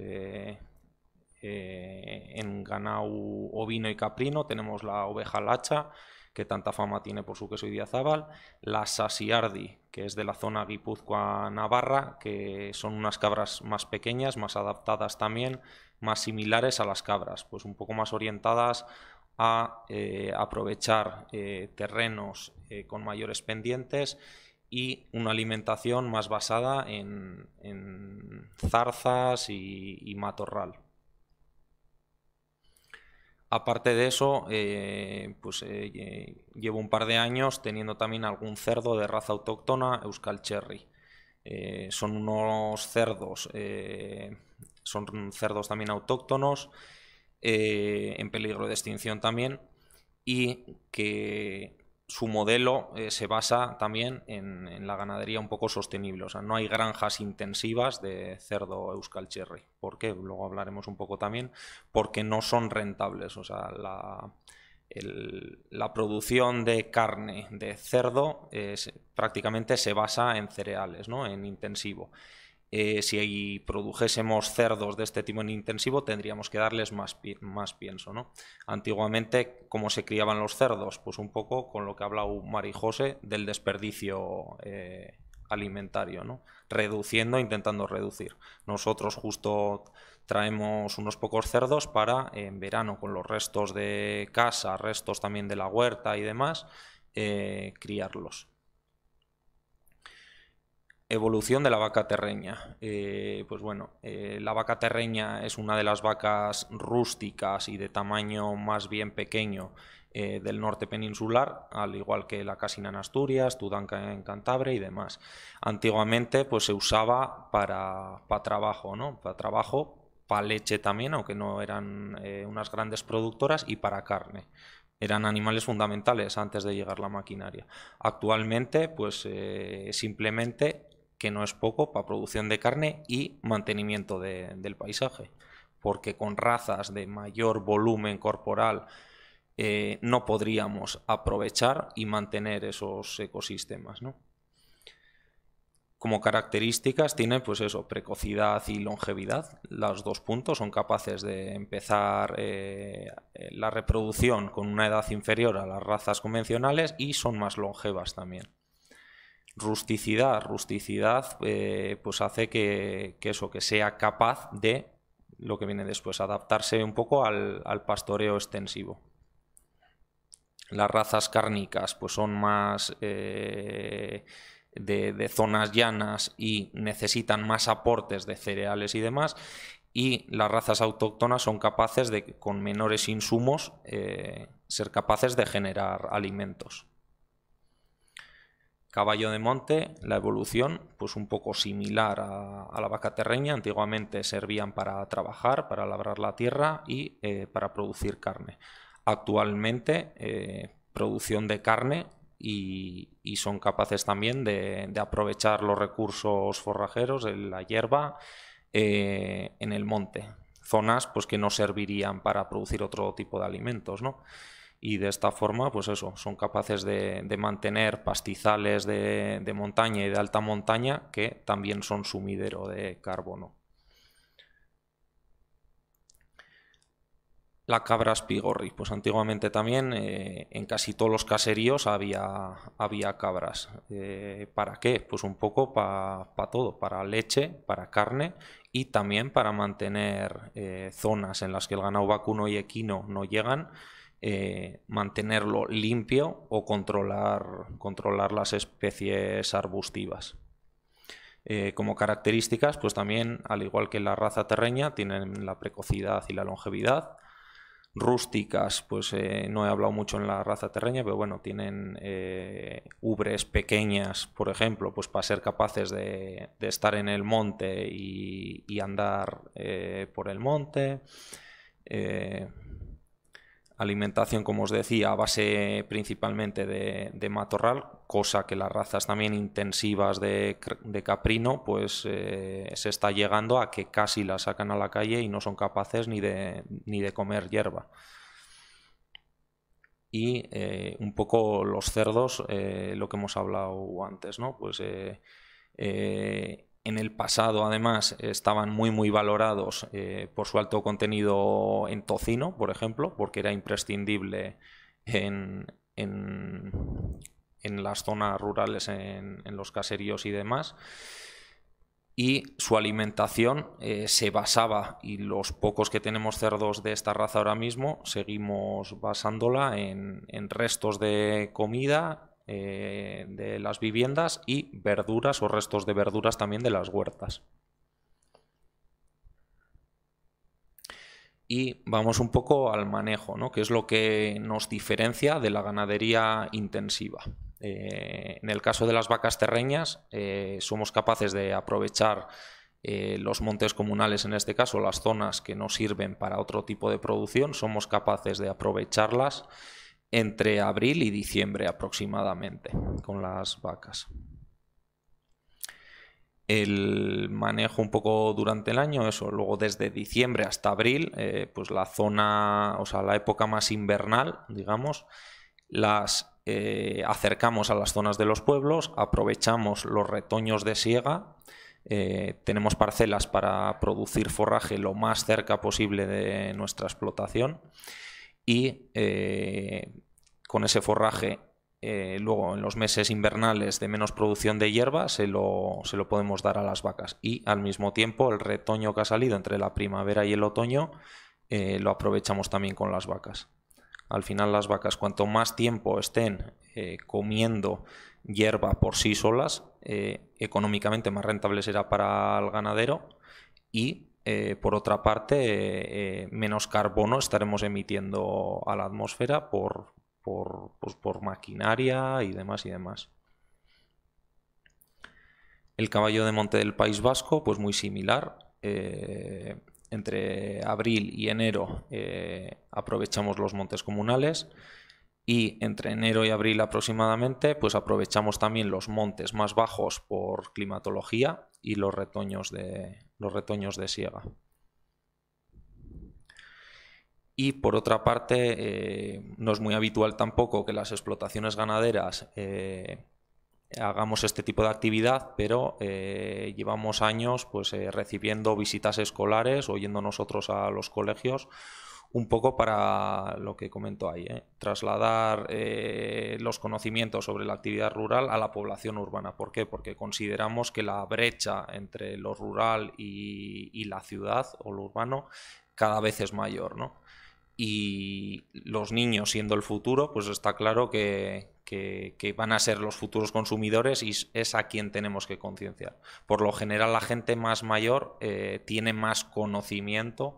en ganado ovino y caprino tenemos la oveja lacha que tanta fama tiene por su queso y diazabal, la Sasiardi, que es de la zona Guipúzcoa-Navarra, que son unas cabras más pequeñas, más adaptadas también, más similares a las cabras, pues un poco más orientadas a eh, aprovechar eh, terrenos eh, con mayores pendientes y una alimentación más basada en, zarzas y matorral. Aparte de eso, eh, pues eh, llevo un par de años teniendo también algún cerdo de raza autóctona, Euskal Cherry. Eh, son unos cerdos, son cerdos también autóctonos, en peligro de extinción también, y que su modelo eh, se basa también en, la ganadería un poco sostenible. O sea, no hay granjas intensivas de cerdo Euskal Cherry. ¿Por qué? Luego hablaremos un poco también. Porque no son rentables. O sea, la, producción de carne de cerdo eh, prácticamente se basa en cereales, ¿no? en intensivo. Eh, si produjésemos cerdos de este tipo en intensivo, tendríamos que darles más, más pienso. ¿no? Antiguamente, ¿cómo se criaban los cerdos? Pues un poco con lo que ha hablado José del desperdicio eh, alimentario, ¿no? reduciendo, intentando reducir. Nosotros justo traemos unos pocos cerdos para, en verano, con los restos de casa, restos también de la huerta y demás, eh, criarlos. Evolución de la vaca terreña. Eh, pues bueno, eh, la vaca terreña es una de las vacas rústicas y de tamaño más bien pequeño eh, del norte peninsular, al igual que la casina en Asturias, Tudanca en Cantabria y demás. Antiguamente pues, se usaba para, para trabajo, ¿no? Para trabajo, para leche también, aunque no eran unas grandes productoras, y para carne eran animales fundamentales antes de llegar la maquinaria. Actualmente, pues simplemente que no es poco para producción de carne y mantenimiento del paisaje. Porque con razas de mayor volumen corporal eh, no podríamos aprovechar y mantener esos ecosistemas. Como características tienen pues eso, precocidad y longevidad. Los dos puntos son capaces de empezar eh, la reproducción con una edad inferior a las razas convencionales y son más longevas también. Rusticidad, rusticidad, eh, pues hace que, eso, que sea capaz de lo que viene después, adaptarse un poco al, pastoreo extensivo. Las razas cárnicas, pues son más eh, de, zonas llanas y necesitan más aportes de cereales y demás y las razas autóctonas son capaces de, con menores insumos, eh, ser capaces de generar alimentos. Caballo de monte, la evolución, pues un poco similar a, la vaca terreña. Antiguamente servían para trabajar, para labrar la tierra y eh, para producir carne. Actualmente, eh, producción de carne y, son capaces también de, aprovechar los recursos forrajeros, la hierba, eh, en el monte. Zonas pues, que no servirían para producir otro tipo de alimentos, ¿no? y de esta forma, pues eso, son capaces de, mantener pastizales de, montaña y de alta montaña que también son sumidero de carbono. La cabra espigorri, pues antiguamente también eh, en casi todos los caseríos había, había cabras. Eh, ¿Para qué? Pues un poco para todo, para leche, para carne y también para mantener eh, zonas en las que el ganado vacuno y equino no llegan eh, mantenerlo limpio o controlar, controlar las especies arbustivas. Eh, como características, pues también, al igual que la raza terreña, tienen la precocidad y la longevidad. Rústicas, pues eh, no he hablado mucho en la raza terreña, pero bueno, tienen ubres pequeñas, por ejemplo, pues para ser capaces de, estar en el monte y, y andar por el monte alimentación, como os decía, a base principalmente de, matorral, cosa que las razas también intensivas de, caprino, pues eh, se está llegando a que casi la sacan a la calle y no son capaces ni de, comer hierba. Y eh, un poco los cerdos, eh, lo que hemos hablado antes, ¿no? Pues en el pasado además estaban muy muy valorados eh, por su alto contenido en tocino, por ejemplo, porque era imprescindible en, las zonas rurales, en, los caseríos y demás. Y su alimentación eh, se basaba, y los pocos que tenemos cerdos de esta raza ahora mismo, seguimos basándola en restos de comida eh, de las viviendas y verduras o restos de verduras también de las huertas. Y vamos un poco al manejo, ¿no? que es lo que nos diferencia de la ganadería intensiva. Eh, en el caso de las vacas terreñas, eh, somos capaces de aprovechar los montes comunales, en este caso las zonas que no sirven para otro tipo de producción, somos capaces de aprovecharlas entre abril y diciembre aproximadamente con las vacas. El manejo un poco durante el año, eso, luego desde diciembre hasta abril, eh, pues la zona, o sea, la época más invernal, digamos, las eh, acercamos a las zonas de los pueblos, aprovechamos los retoños de siega, eh, tenemos parcelas para producir forraje lo más cerca posible de nuestra explotación y eh, con ese forraje eh, luego en los meses invernales de menos producción de hierba se lo, podemos dar a las vacas y al mismo tiempo el retoño que ha salido entre la primavera y el otoño eh, lo aprovechamos también con las vacas. Al final las vacas cuanto más tiempo estén comiendo hierba por sí solas, económicamente más rentable será para el ganadero y eh, por otra parte, eh, eh, menos carbono estaremos emitiendo a la atmósfera por, pues, por, maquinaria y demás y demás. El caballo de monte del País Vasco, pues muy similar. entre abril y enero aprovechamos los montes comunales y entre enero y abril aproximadamente, pues aprovechamos también los montes más bajos por climatología y los retoños de, los retoños de siega. Y por otra parte, eh, no es muy habitual tampoco que las explotaciones ganaderas eh, hagamos este tipo de actividad, pero eh, llevamos años pues, recibiendo visitas escolares o yendo nosotros a los colegios un poco para lo que comentó ahí, ¿eh? trasladar eh, los conocimientos sobre la actividad rural a la población urbana. ¿Por qué? Porque consideramos que la brecha entre lo rural y, la ciudad o lo urbano cada vez es mayor, Y los niños siendo el futuro, pues está claro que, van a ser los futuros consumidores y es a quien tenemos que concienciar. Por lo general la gente más mayor eh, tiene más conocimiento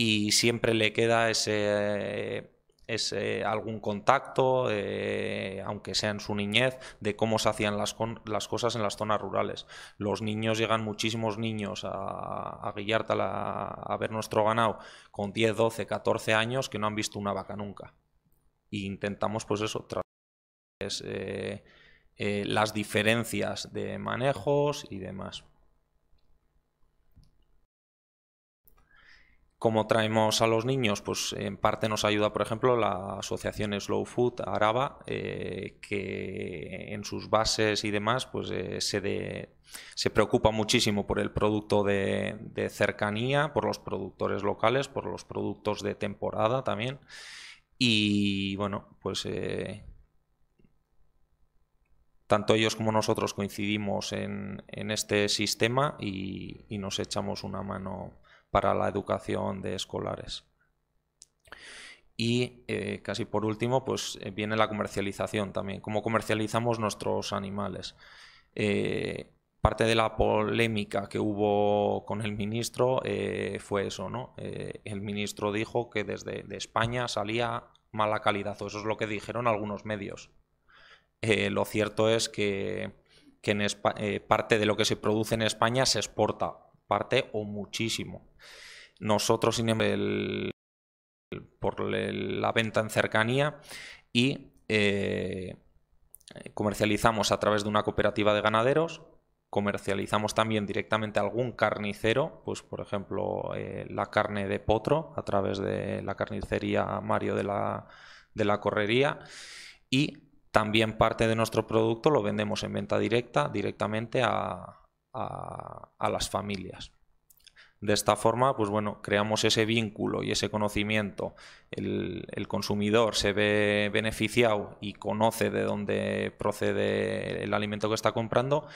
y siempre le queda ese, ese algún contacto, eh, aunque sea en su niñez, de cómo se hacían las, las, cosas en las zonas rurales. Los niños llegan, muchísimos niños a, a a ver nuestro ganado con 10, 12, 14 años que no han visto una vaca nunca. Y intentamos, pues eso, eh, eh, las diferencias de manejos y demás. ¿Cómo traemos a los niños? Pues en parte nos ayuda, por ejemplo, la asociación Slow Food Araba, eh, que en sus bases y demás pues, eh, se, preocupa muchísimo por el producto de, cercanía, por los productores locales, por los productos de temporada también. Y bueno, pues eh, tanto ellos como nosotros coincidimos en, este sistema y nos echamos una mano para la educación de escolares. Y eh, casi por último, pues eh, viene la comercialización también, cómo comercializamos nuestros animales. Eh, parte de la polémica que hubo con el ministro fue eso, ¿no? el ministro dijo que desde España salía mala calidad, eso es lo que dijeron algunos medios. lo cierto es que, en parte de lo que se produce en España se exporta, parte o muchísimo. Nosotros, em-, por la venta en cercanía y eh, comercializamos a través de una cooperativa de ganaderos, comercializamos también directamente algún carnicero, pues por ejemplo eh, la carne de potro a través de la carnicería Mario de la, Correría y también parte de nuestro producto lo vendemos en venta directa directamente a las familias. De esta forma, pues bueno, creamos ese vínculo y ese conocimiento. El, consumidor se ve beneficiado y conoce de dónde procede el alimento que está comprando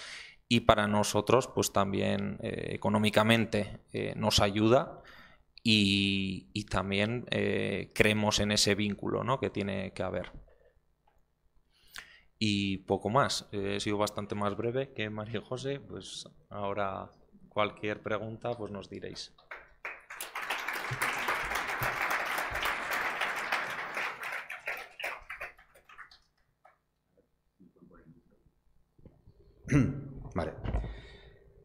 y para nosotros, pues también eh, económicamente eh, nos ayuda y, también eh, creemos en ese vínculo ¿no? que tiene que haber y poco más. he sido bastante más breve que María José, pues ahora cualquier pregunta, pues nos diréis. (clears throat) Vale.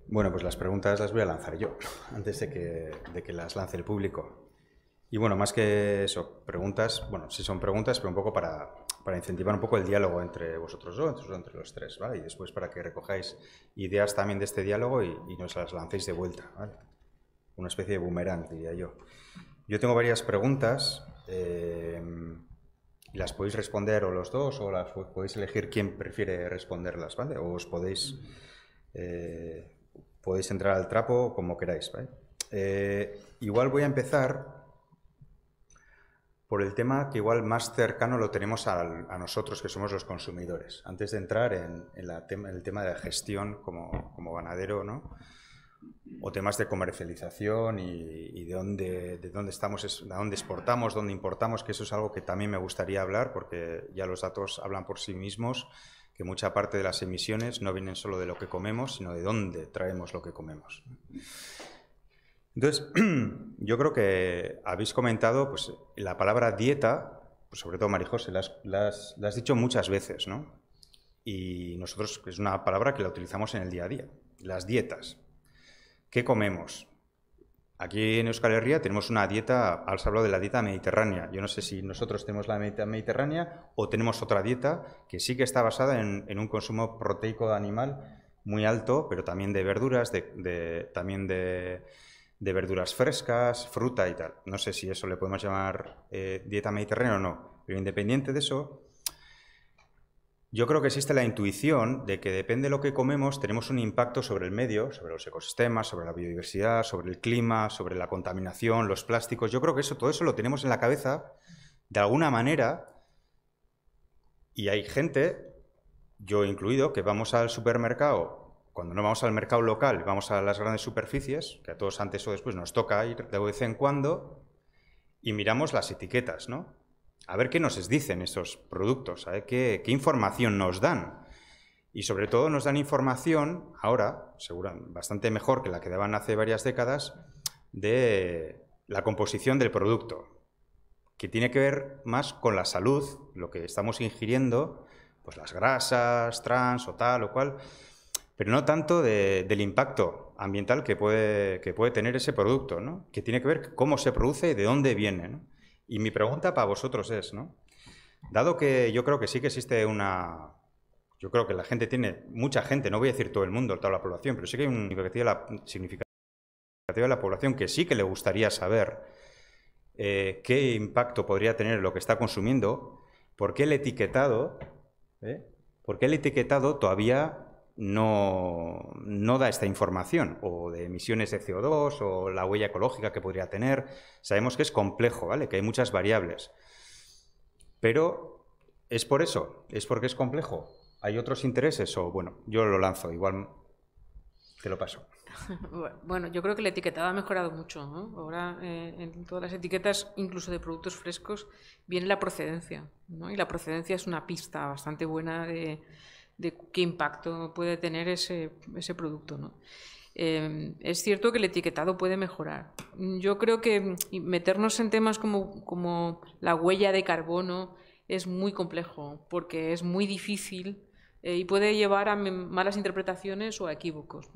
Bueno, pues las preguntas las voy a lanzar yo, (laughs) antes de que, de que las lance el público. Y bueno, más que eso, preguntas, bueno, sí son preguntas, pero un poco para, para incentivar un poco el diálogo entre vosotros dos, entre, los tres, ¿vale? Y después para que recojáis ideas también de este diálogo y, y nos las lancéis de vuelta, ¿vale? Una especie de boomerang, diría yo. Yo tengo varias preguntas. Eh, y las podéis responder o los dos, o las podéis elegir quién prefiere responderlas, ¿vale? O os podéis, eh, podéis entrar al trapo como queráis, ¿vale? Eh, igual voy a empezar por el tema que igual más cercano lo tenemos a nosotros, que somos los consumidores. Antes de entrar en, el tema de la gestión como, ganadero, ¿no? o temas de comercialización y, dónde, de dónde estamos, de dónde exportamos, dónde importamos, que eso es algo que también me gustaría hablar, porque ya los datos hablan por sí mismos, que mucha parte de las emisiones no vienen solo de lo que comemos, sino de dónde traemos lo que comemos. Entonces, (clears throat) yo creo que habéis comentado pues, la palabra dieta, pues sobre todo Marijose, la has, dicho muchas veces, ¿no? Y nosotros es una palabra que la utilizamos en el día a día, las dietas. ¿Qué comemos? Aquí en Euskal Herria tenemos una dieta, has hablado de la dieta mediterránea. Yo no sé si nosotros tenemos la dieta mediterránea o tenemos otra dieta que sí que está basada en, un consumo proteico de animal muy alto, pero también de verduras, de, también de, de verduras frescas, fruta y tal. No sé si eso le podemos llamar eh, dieta mediterránea o no, pero independiente de eso, yo creo que existe la intuición de que depende de lo que comemos, tenemos un impacto sobre el medio, sobre los ecosistemas, sobre la biodiversidad, sobre el clima, sobre la contaminación, los plásticos. Yo creo que eso, todo eso lo tenemos en la cabeza de alguna manera y hay gente, yo incluido, que vamos al supermercado cuando no vamos al mercado local, vamos a las grandes superficies, que a todos antes o después nos toca ir de vez en cuando, y miramos las etiquetas, ¿no? A ver qué nos dicen esos productos, a qué, información nos dan. Y sobre todo nos dan información, ahora, seguro, bastante mejor que la que daban hace varias décadas, de la composición del producto, que tiene que ver más con la salud, lo que estamos ingiriendo, pues las grasas, trans o tal o cual pero no tanto del impacto ambiental que puede, que puede tener ese producto, ¿no? que tiene que ver cómo se produce y de dónde viene. Y mi pregunta para vosotros es, ¿no? dado que yo creo que sí que existe una... Yo creo que la gente tiene, mucha gente, no voy a decir todo el mundo, toda la población, pero sí que hay un significativo de la población que sí que le gustaría saber eh, qué impacto podría tener lo que está consumiendo, por qué el etiquetado, ¿eh? ¿Por qué el etiquetado todavía no, no da esta información, o de emisiones de CO2, o la huella ecológica que podría tener. Sabemos que es complejo, ¿vale? Que hay muchas variables. Pero es por eso, es porque es complejo. ¿Hay otros intereses? O bueno, yo lo lanzo, igual te lo paso. (laughs) Bueno, yo creo que la etiquetada ha mejorado mucho. Ahora eh, en todas las etiquetas, incluso de productos frescos, viene la procedencia. Y la procedencia es una pista bastante buena de, de qué impacto puede tener ese, producto. ¿no? Em, es cierto que el etiquetado puede mejorar. Yo creo que meternos en temas como, como la huella de carbono es muy complejo porque es muy difícil eh, y puede llevar a malas interpretaciones o a equívocos.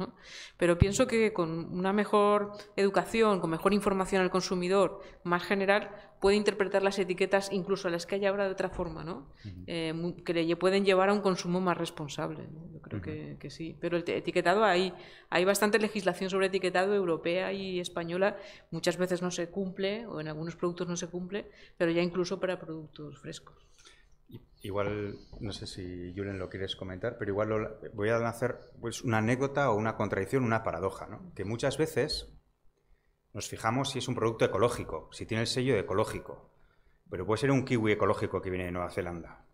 Pero pienso que con una mejor educación, con mejor información al consumidor más general, puede interpretar las etiquetas, incluso las que hay ahora, de otra forma, ¿no? Eh, que le pueden llevar a un consumo más responsable. Yo creo que, sí. Pero el etiquetado hay, hay bastante legislación sobre etiquetado europea y española. Muchas veces no se cumple, o en algunos productos no se cumple, pero ya incluso para productos frescos. Igual, no sé si Julen lo quieres comentar, pero igual voy a hacer pues, una anécdota o una contradicción, una paradoja, ¿no? Que muchas veces nos fijamos si es un producto ecológico, si tiene el sello ecológico, pero puede ser un kiwi ecológico que viene de Nueva Zelanda.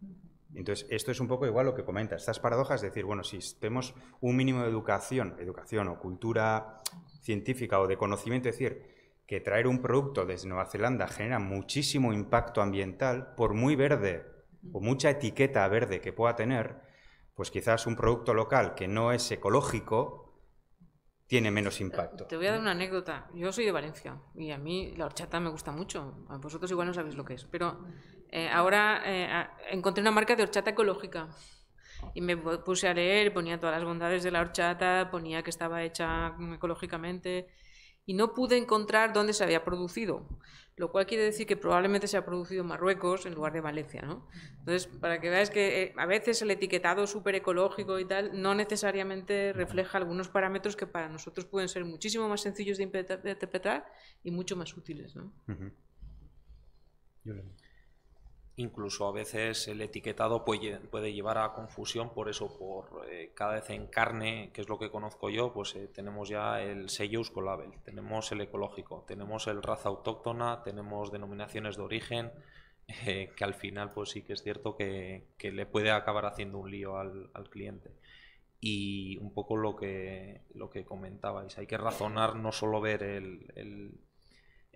Entonces, esto es un poco igual lo que comenta. Estas paradojas, es decir, bueno, si tenemos un mínimo de educación, educación o cultura científica o de conocimiento, es decir, que traer un producto desde Nueva Zelanda genera muchísimo impacto ambiental, por muy verde o mucha etiqueta verde que pueda tener, pues quizás un producto local que no es ecológico tiene menos eh, impacto. Te voy a dar una anécdota. Yo soy de Valencia y a mí la horchata me gusta mucho. A vosotros igual no sabéis lo que es, pero eh, ahora eh, encontré una marca de horchata ecológica y me puse a leer, ponía todas las bondades de la horchata, ponía que estaba hecha ecológicamente y no pude encontrar dónde se había producido, lo cual quiere decir que probablemente se ha producido en Marruecos en lugar de Valencia. ¿no? Entonces, para que veáis que eh, a veces el etiquetado súper ecológico y tal no necesariamente refleja algunos parámetros que para nosotros pueden ser muchísimo más sencillos de interpretar y mucho más útiles. ¿no? Incluso a veces el etiquetado puede, llevar a confusión, por eso por eh, cada vez en carne, que es lo que conozco yo, pues eh, tenemos ya el sello uscolabel, tenemos el ecológico, tenemos el raza autóctona, tenemos denominaciones de origen, (laughs) eh, que al final pues sí que es cierto que, le puede acabar haciendo un lío al, cliente y un poco lo que, lo que comentabais. Hay que razonar, no solo ver el,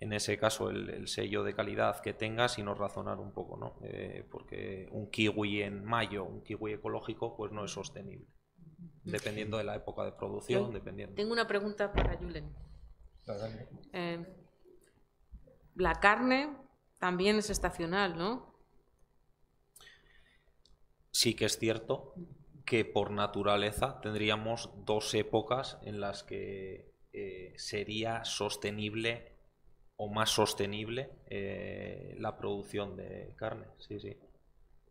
en ese caso el, sello de calidad que tenga, no razonar un poco, ¿no? Eh, porque un kiwi en mayo, un kiwi ecológico, pues no es sostenible, dependiendo de la época de producción, dependiendo. Tengo una pregunta para Julen. Eh, la carne también es estacional, ¿no? Sí que es cierto que por naturaleza tendríamos dos épocas en las que eh, sería sostenible o más sostenible eh, la producción de carne. Sí, sí.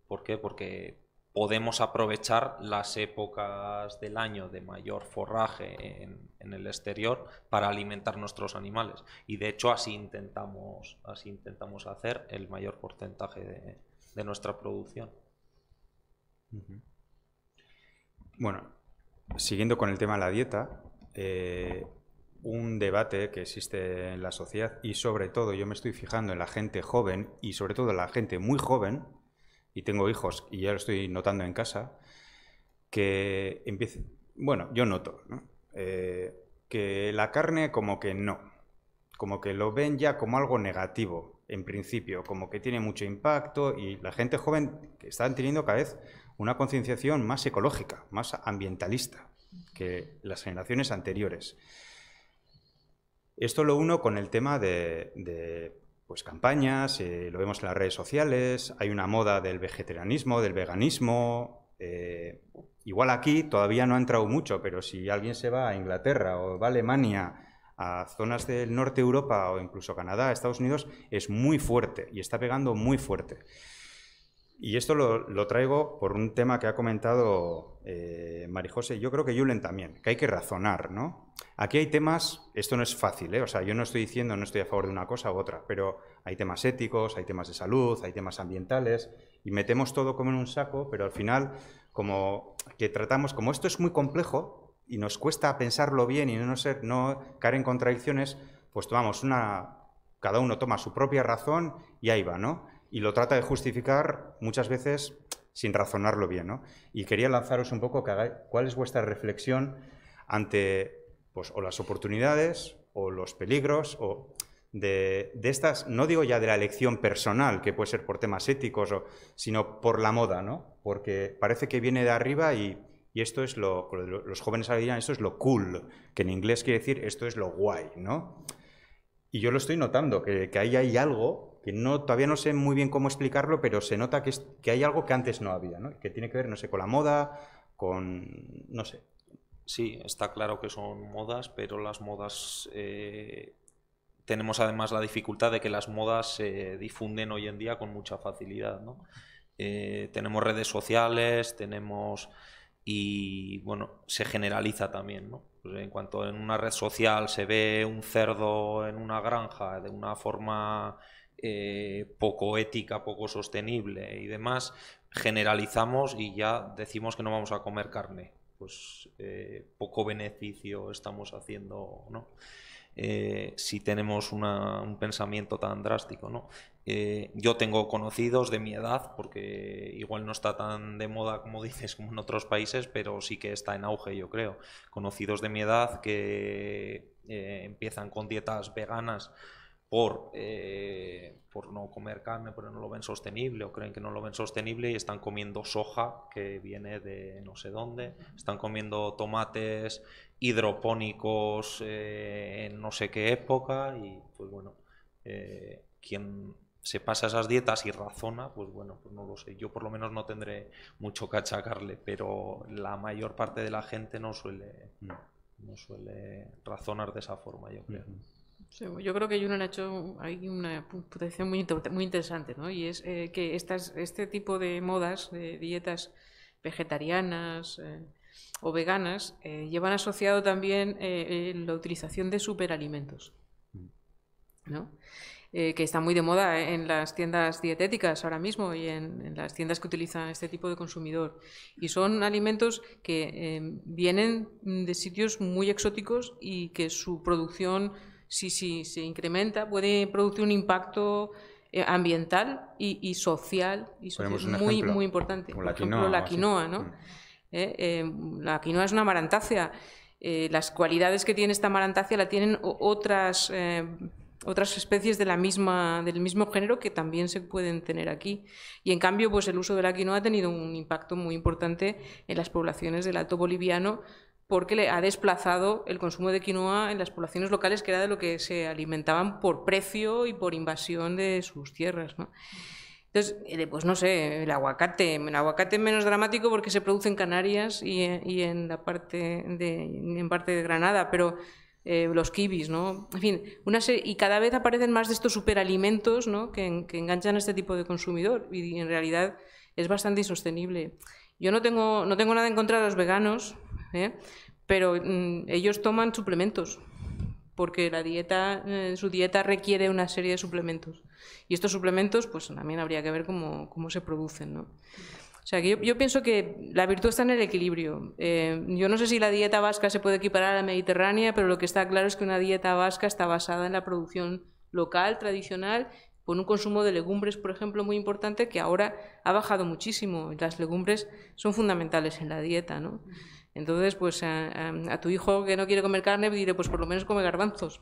¿Por qué? Porque podemos aprovechar las épocas del año de mayor forraje en, el exterior para alimentar nuestros animales. Y de hecho así intentamos, así intentamos hacer el mayor porcentaje de, nuestra producción. Bueno, siguiendo con el tema de la dieta, eh, un debate que existe en la sociedad y sobre todo yo me estoy fijando en la gente joven y sobre todo la gente muy joven, y tengo hijos y ya lo estoy notando en casa, que empieza, bueno, yo noto, eh, que la carne como que no, como que lo ven ya como algo negativo en principio, como que tiene mucho impacto y la gente joven que están teniendo cada vez una concienciación más ecológica, más ambientalista que las generaciones anteriores. Esto lo uno con el tema de, pues, campañas, eh, lo vemos en las redes sociales, hay una moda del vegetarianismo, del veganismo. Eh, igual aquí todavía no ha entrado mucho, pero si alguien se va a Inglaterra o va a Alemania, a zonas del norte de Europa o incluso Canadá, Estados Unidos, es muy fuerte y está pegando muy fuerte. Y esto lo, traigo por un tema que ha comentado eh, Marijose, yo creo que Julen también, que hay que razonar, ¿no? Aquí hay temas, esto no es fácil, ¿eh? O sea, yo no estoy diciendo, no estoy a favor de una cosa u otra, pero hay temas éticos, hay temas de salud, hay temas ambientales, y metemos todo como en un saco, pero al final, como que tratamos, como esto es muy complejo y nos cuesta pensarlo bien y no, ser, no caer en contradicciones, pues tomamos una, cada uno toma su propia razón y ahí va, ¿no? y lo trata de justificar muchas veces sin razonarlo bien. Y quería lanzaros un poco cuál es vuestra reflexión ante pues, o las oportunidades o los peligros o de, estas, no digo ya de la elección personal, que puede ser por temas éticos, o, sino por la moda, ¿no? porque parece que viene de arriba y, esto es lo, los jóvenes ahora esto es lo cool, que en inglés quiere decir esto es lo guay, ¿no? Y yo lo estoy notando, que, que ahí hay algo que no, todavía no sé muy bien cómo explicarlo, pero se nota que, hay algo que antes no había, ¿no? que tiene que ver, no sé, con la moda, con, no sé. Sí, está claro que son modas, pero las modas... Eh, tenemos además la dificultad de que las modas se difunden hoy en día con mucha facilidad. ¿no? Eh, tenemos redes sociales, tenemos... Y bueno, se generaliza también, ¿no? Pues en cuanto en una red social se ve un cerdo en una granja de una forma eh, poco ética, poco sostenible y demás, generalizamos y ya decimos que no vamos a comer carne. Pues eh, poco beneficio estamos haciendo, eh, si tenemos un pensamiento tan drástico, ¿no? yo tengo conocidos de mi edad, porque igual no está tan de moda como (laughs) dices como en otros países, pero sí que está en auge, yo creo. Conocidos de mi edad que empiezan con dietas veganas por, eh, por no comer carne, porque no lo ven sostenible o creen que no lo ven sostenible y están comiendo soja que viene de no sé dónde, están comiendo tomates hidropónicos eh, en no sé qué época y pues bueno, eh, quien se pasa esas dietas y razona, pues bueno, pues no lo sé. Yo por lo menos no tendré mucho que achacarle, pero la mayor parte de la gente no suele, mm. no, suele razonar de esa forma, yo creo yo creo que Juno ha hecho hay una potencia muy, muy interesante, ¿no? Y es eh, que estas, este tipo de modas, de dietas vegetarianas eh, o veganas, eh, llevan asociado también la utilización de superalimentos, ¿no? que está muy de moda en las tiendas dietéticas ahora mismo y en, las tiendas que utilizan este tipo de consumidor. Y son alimentos que vienen de sitios muy exóticos y que su producción si, se incrementa, puede producir un impacto eh, ambiental y, social, muy, importante. Por, ejemplo, la quinoa, mm. eh, em, la quinoa es una marantácea. Eh, las cualidades que tiene esta marantácea la tienen otras, otras especies de la del mismo género que también se pueden tener aquí. Y en cambio, pues el uso de la quinoa ha tenido un impacto muy importante en las poblaciones del Alto Boliviano, porque le ha desplazado el consumo de quinoa en las poblaciones locales, que era de lo que se alimentaban por precio y por invasión de sus tierras. Entonces, eh, pues no sé, el aguacate. El aguacate es menos dramático porque se produce en Canarias eh, y en, la parte de, en parte de Granada, pero eh, los kibis, ¿no? En fin, una y cada vez aparecen más de estos superalimentos ¿no? que, enganchan a este tipo de consumidor y en realidad es bastante insostenible. Yo no tengo, no tengo nada en contra de los veganos, ¿eh? pero mm, ellos toman suplementos porque la dieta, eh, su dieta requiere una serie de suplementos. Y estos suplementos, pues también habría que ver cómo, cómo se producen. O sea, que yo, pienso que la virtud está en el equilibrio. Eh, yo no sé si la dieta vasca se puede equiparar a la mediterránea, pero lo que está claro es que una dieta vasca está basada en la producción local, tradicional, con un consumo de legumbres, por ejemplo, muy importante, que ahora ha bajado muchísimo. Las legumbres son fundamentales en la dieta, ¿no? Entonces, pues a, tu hijo que no quiere comer carne, diré, pues por lo menos come garbanzos.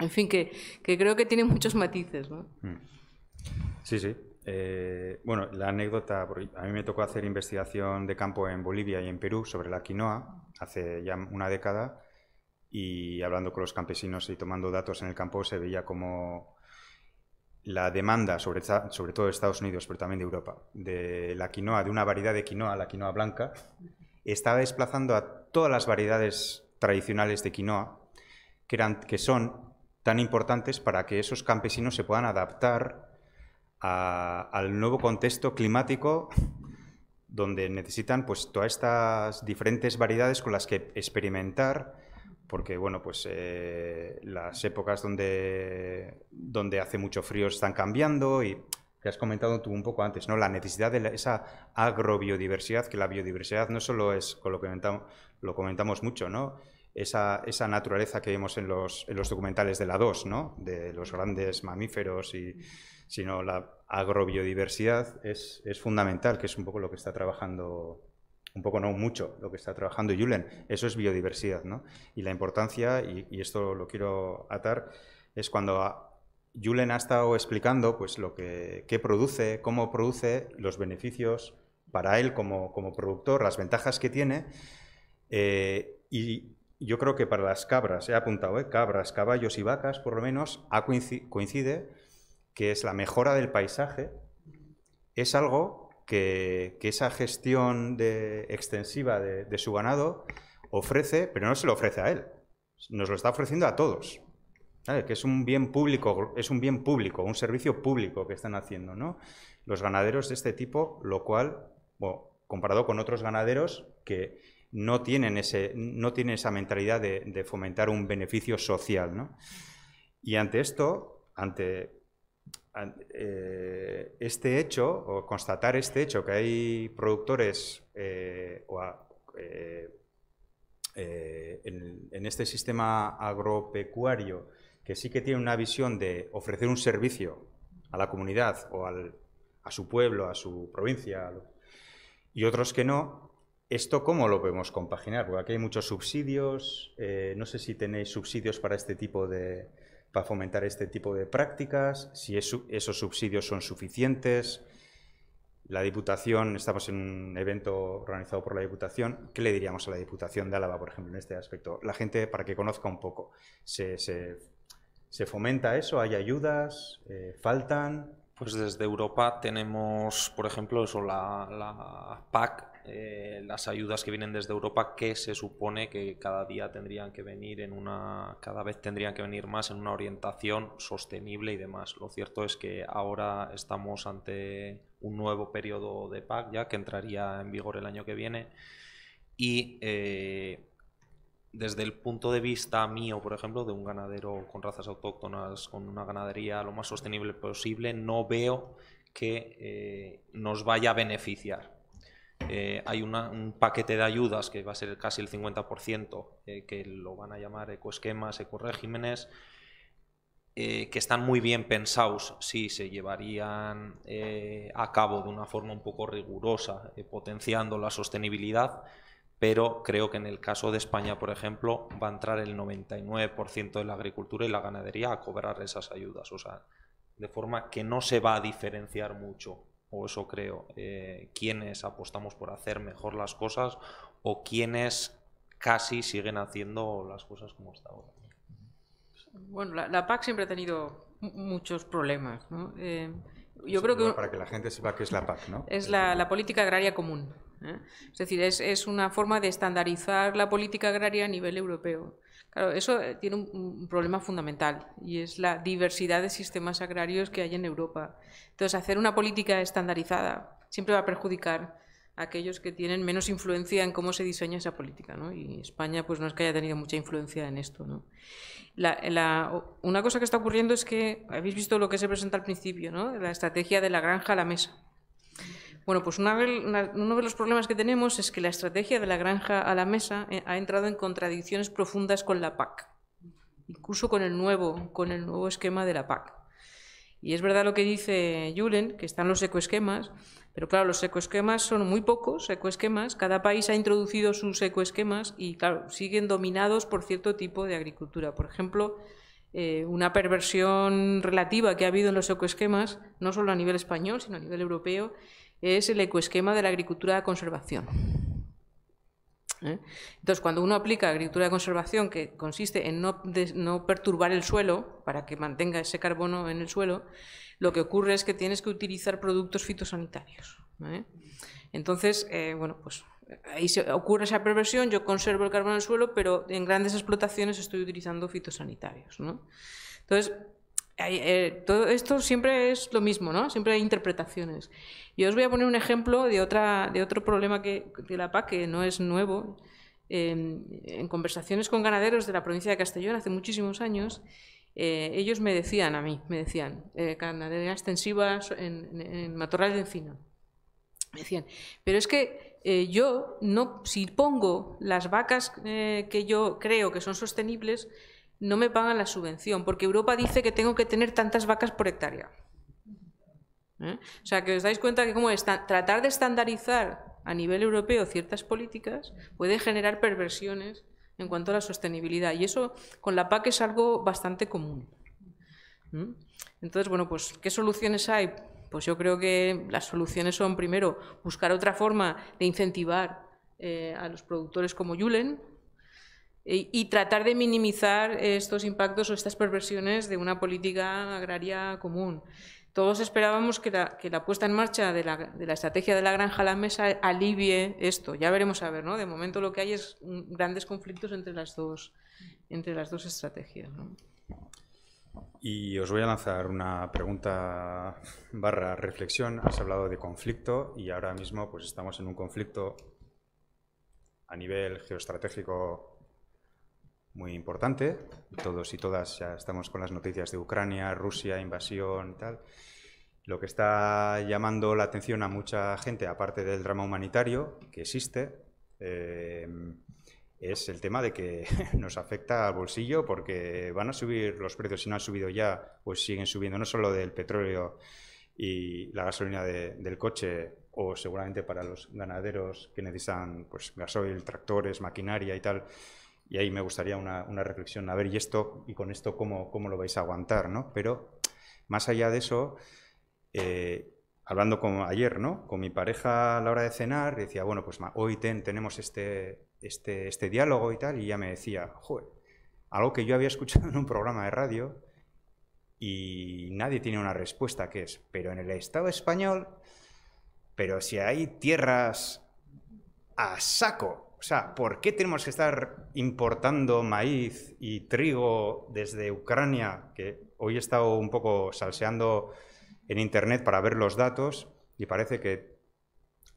En fin, que, creo que tiene muchos matices. Mm. Sí, sí. Eh, bueno, la anécdota, a mí me tocó hacer investigación de campo en Bolivia y en Perú sobre la quinoa hace ya una década y hablando con los campesinos y tomando datos en el campo se veía como la demanda, sobre, sobre todo de Estados Unidos, pero también de Europa, de la quinoa, de una variedad de quinoa, la quinoa blanca, está desplazando a todas las variedades tradicionales de quinoa, que, eran, que son tan importantes para que esos campesinos se puedan adaptar al nuevo contexto climático donde necesitan pues, todas estas diferentes variedades con las que experimentar, porque bueno, pues, eh, las épocas donde, donde hace mucho frío están cambiando y que has comentado tú un poco antes, ¿no? La necesidad de esa agrobiodiversidad, que la biodiversidad no solo es, con lo que comentamos, mucho, ¿no? Esa, esa naturaleza que vemos en los, en los documentales de la 2, ¿no? De los grandes mamíferos, y, sino la agrobiodiversidad es, es fundamental, que es un poco lo que está trabajando un poco no mucho lo que está trabajando Julen, eso es biodiversidad, ¿no? Y la importancia, y, esto lo quiero atar, es cuando Julen ha estado explicando pues, lo que, qué produce, cómo produce, los beneficios para él como, productor, las ventajas que tiene. Eh, y yo creo que para las cabras, he apuntado, ¿eh? cabras, caballos y vacas, por lo menos, coincide, que es la mejora del paisaje. Es algo que, esa gestión extensiva de su ganado ofrece, pero no se lo ofrece a él, nos lo está ofreciendo a todos que es un bien público, es un bien público, un servicio público que están haciendo, Los ganaderos de este tipo, lo cual, comparado con otros ganaderos que no tienen, no esa mentalidad de, fomentar un beneficio social, Y ante esto, ante eh, este hecho, o constatar este hecho, que hay productores eh, eh, en, este sistema agropecuario que sí que tiene una visión de ofrecer un servicio a la comunidad o a su pueblo, a su provincia, y otros que no, ¿esto cómo lo podemos compaginar? Porque aquí hay muchos subsidios, eh, no sé si tenéis subsidios para este tipo de para fomentar este tipo de prácticas, si esos subsidios son suficientes. La Diputación, estamos en un evento organizado por la Diputación. ¿Qué le diríamos a la Diputación de Álava, por ejemplo, en este aspecto? La gente, para que conozca un poco, se ¿Se fomenta eso? ¿Hay ayudas? Eh, ¿Faltan? Pues desde Europa tenemos, por ejemplo, eso, la, PAC, eh, las ayudas que vienen desde Europa, que se supone que cada día tendrían que venir en una, cada vez tendrían que venir más en una orientación sostenible y demás. Lo cierto es que ahora estamos ante un nuevo periodo de PAC ya que entraría en vigor el año que viene y eh, desde el punto de vista mío, por ejemplo, de un ganadero con razas autóctonas, con una ganadería lo más sostenible posible, no veo que eh, nos vaya a beneficiar. Eh, hay un paquete de ayudas que va a ser casi el 50%, eh, que lo van a llamar ecoesquemas, ecoregímenes, que están muy bien pensados si sí, se llevarían a cabo de una forma un poco rigurosa, potenciando la sostenibilidad, pero creo que en el caso de España, por ejemplo, va a entrar el 99% de la agricultura y la ganadería a cobrar esas ayudas, o sea, de forma que no se va a diferenciar mucho, o eso creo, eh, quienes apostamos por hacer mejor las cosas o quienes casi siguen haciendo las cosas como hasta ahora. Bueno, la, PAC siempre ha tenido muchos problemas, ¿no? Eh, yo creo que... Para que la gente sepa qué es la PAC, ¿no? Es la política agraria común. ¿eh? Es decir, es, una forma de estandarizar la política agraria a nivel europeo. Claro, eso eh, tiene un, problema fundamental y es la diversidad de sistemas agrarios que hay en Europa. Entonces, hacer una política estandarizada siempre va a perjudicar a aquellos que tienen menos influencia en cómo se diseña esa política. Y España pues, no es que haya tenido mucha influencia en esto. una cosa que está ocurriendo es que, habéis visto lo que se presenta al principio, ¿no? la estrategia de la granja a la mesa. Bueno, pues uno de los problemas que tenemos es que la estrategia de la granja a la mesa eh, ha entrado en contradicciones profundas con la PAC, incluso con el nuevo, con el nuevo esquema de la PAC. Y es verdad lo que dice Julen, que están los ecoesquemas, pero claro, los ecoesquemas son muy pocos ecoesquemas, cada país ha introducido sus ecoesquemas y claro, siguen dominados por cierto tipo de agricultura. Por ejemplo, eh, una perversión relativa que ha habido en los ecoesquemas, no solo a nivel español, sino a nivel europeo, es el ecoesquema de la agricultura de conservación. ¿eh? Entonces, cuando uno aplica agricultura de conservación, que consiste en no, perturbar el suelo para que mantenga ese carbono en el suelo, lo que ocurre es que tienes que utilizar productos fitosanitarios. ¿eh? Entonces, eh, bueno, pues ahí ocurre esa perversión, yo conservo el carbono en el suelo, pero en grandes explotaciones estoy utilizando fitosanitarios. Entonces, eh, todo esto siempre es lo mismo, ¿no? Siempre hay interpretaciones. Yo os voy a poner un ejemplo de, otra, de otro problema que, de la PAC que no es nuevo. Em, en conversaciones con ganaderos de la provincia de Castellón hace muchísimos años, eh, ellos me decían a mí, me decían, eh, ganadería extensiva en, matorrales de encina. Me decían, pero es que yo no, si pongo las vacas que yo creo que son sostenibles, no me pagan la subvención, porque Europa dice que tengo que tener tantas vacas por hectárea. ¿Eh? O sea, que os dais cuenta que como tratar de estandarizar a nivel europeo ciertas políticas puede generar perversiones en cuanto a la sostenibilidad. Y eso con la PAC es algo bastante común. ¿Mm? Entonces, bueno, pues, ¿qué soluciones hay? Pues yo creo que las soluciones son, primero, buscar otra forma de incentivar eh, a los productores como Yulen, eh, y, tratar de minimizar estos impactos o estas perversiones de una política agraria común. Todos esperábamos que la, puesta en marcha de la, estrategia de la granja a la mesa alivie esto. Ya veremos a ver, ¿no? De momento lo que hay es grandes conflictos entre las dos, entre las dos estrategias. Y os voy a lanzar una pregunta barra reflexión. Has hablado de conflicto y ahora mismo pues estamos en un conflicto a nivel geoestratégico muy importante. Todos y todas ya estamos con las noticias de Ucrania, Rusia, invasión y tal. Lo que está llamando la atención a mucha gente, aparte del drama humanitario que existe, eh, es el tema de que (laughs) nos afecta al bolsillo porque van a subir los precios, si no han subido ya, pues siguen subiendo, no solo del petróleo y la gasolina del coche, o seguramente para los ganaderos que necesitan pues, gasoil, tractores, maquinaria y tal, y ahí me gustaría una, reflexión, a ver, ¿y esto y con esto cómo, cómo lo vais a aguantar? Pero más allá de eso, eh, hablando con, ayer ¿no? con mi pareja a la hora de cenar, decía, bueno, pues hoy tenemos este, este, este diálogo y tal, y ya me decía, joder, algo que yo había escuchado en un programa de radio y nadie tiene una respuesta que es, pero en el Estado español, pero si hay tierras a saco, o sea, ¿por qué tenemos que estar importando maíz y trigo desde Ucrania? Que hoy he estado un poco salseando en Internet para ver los datos y parece que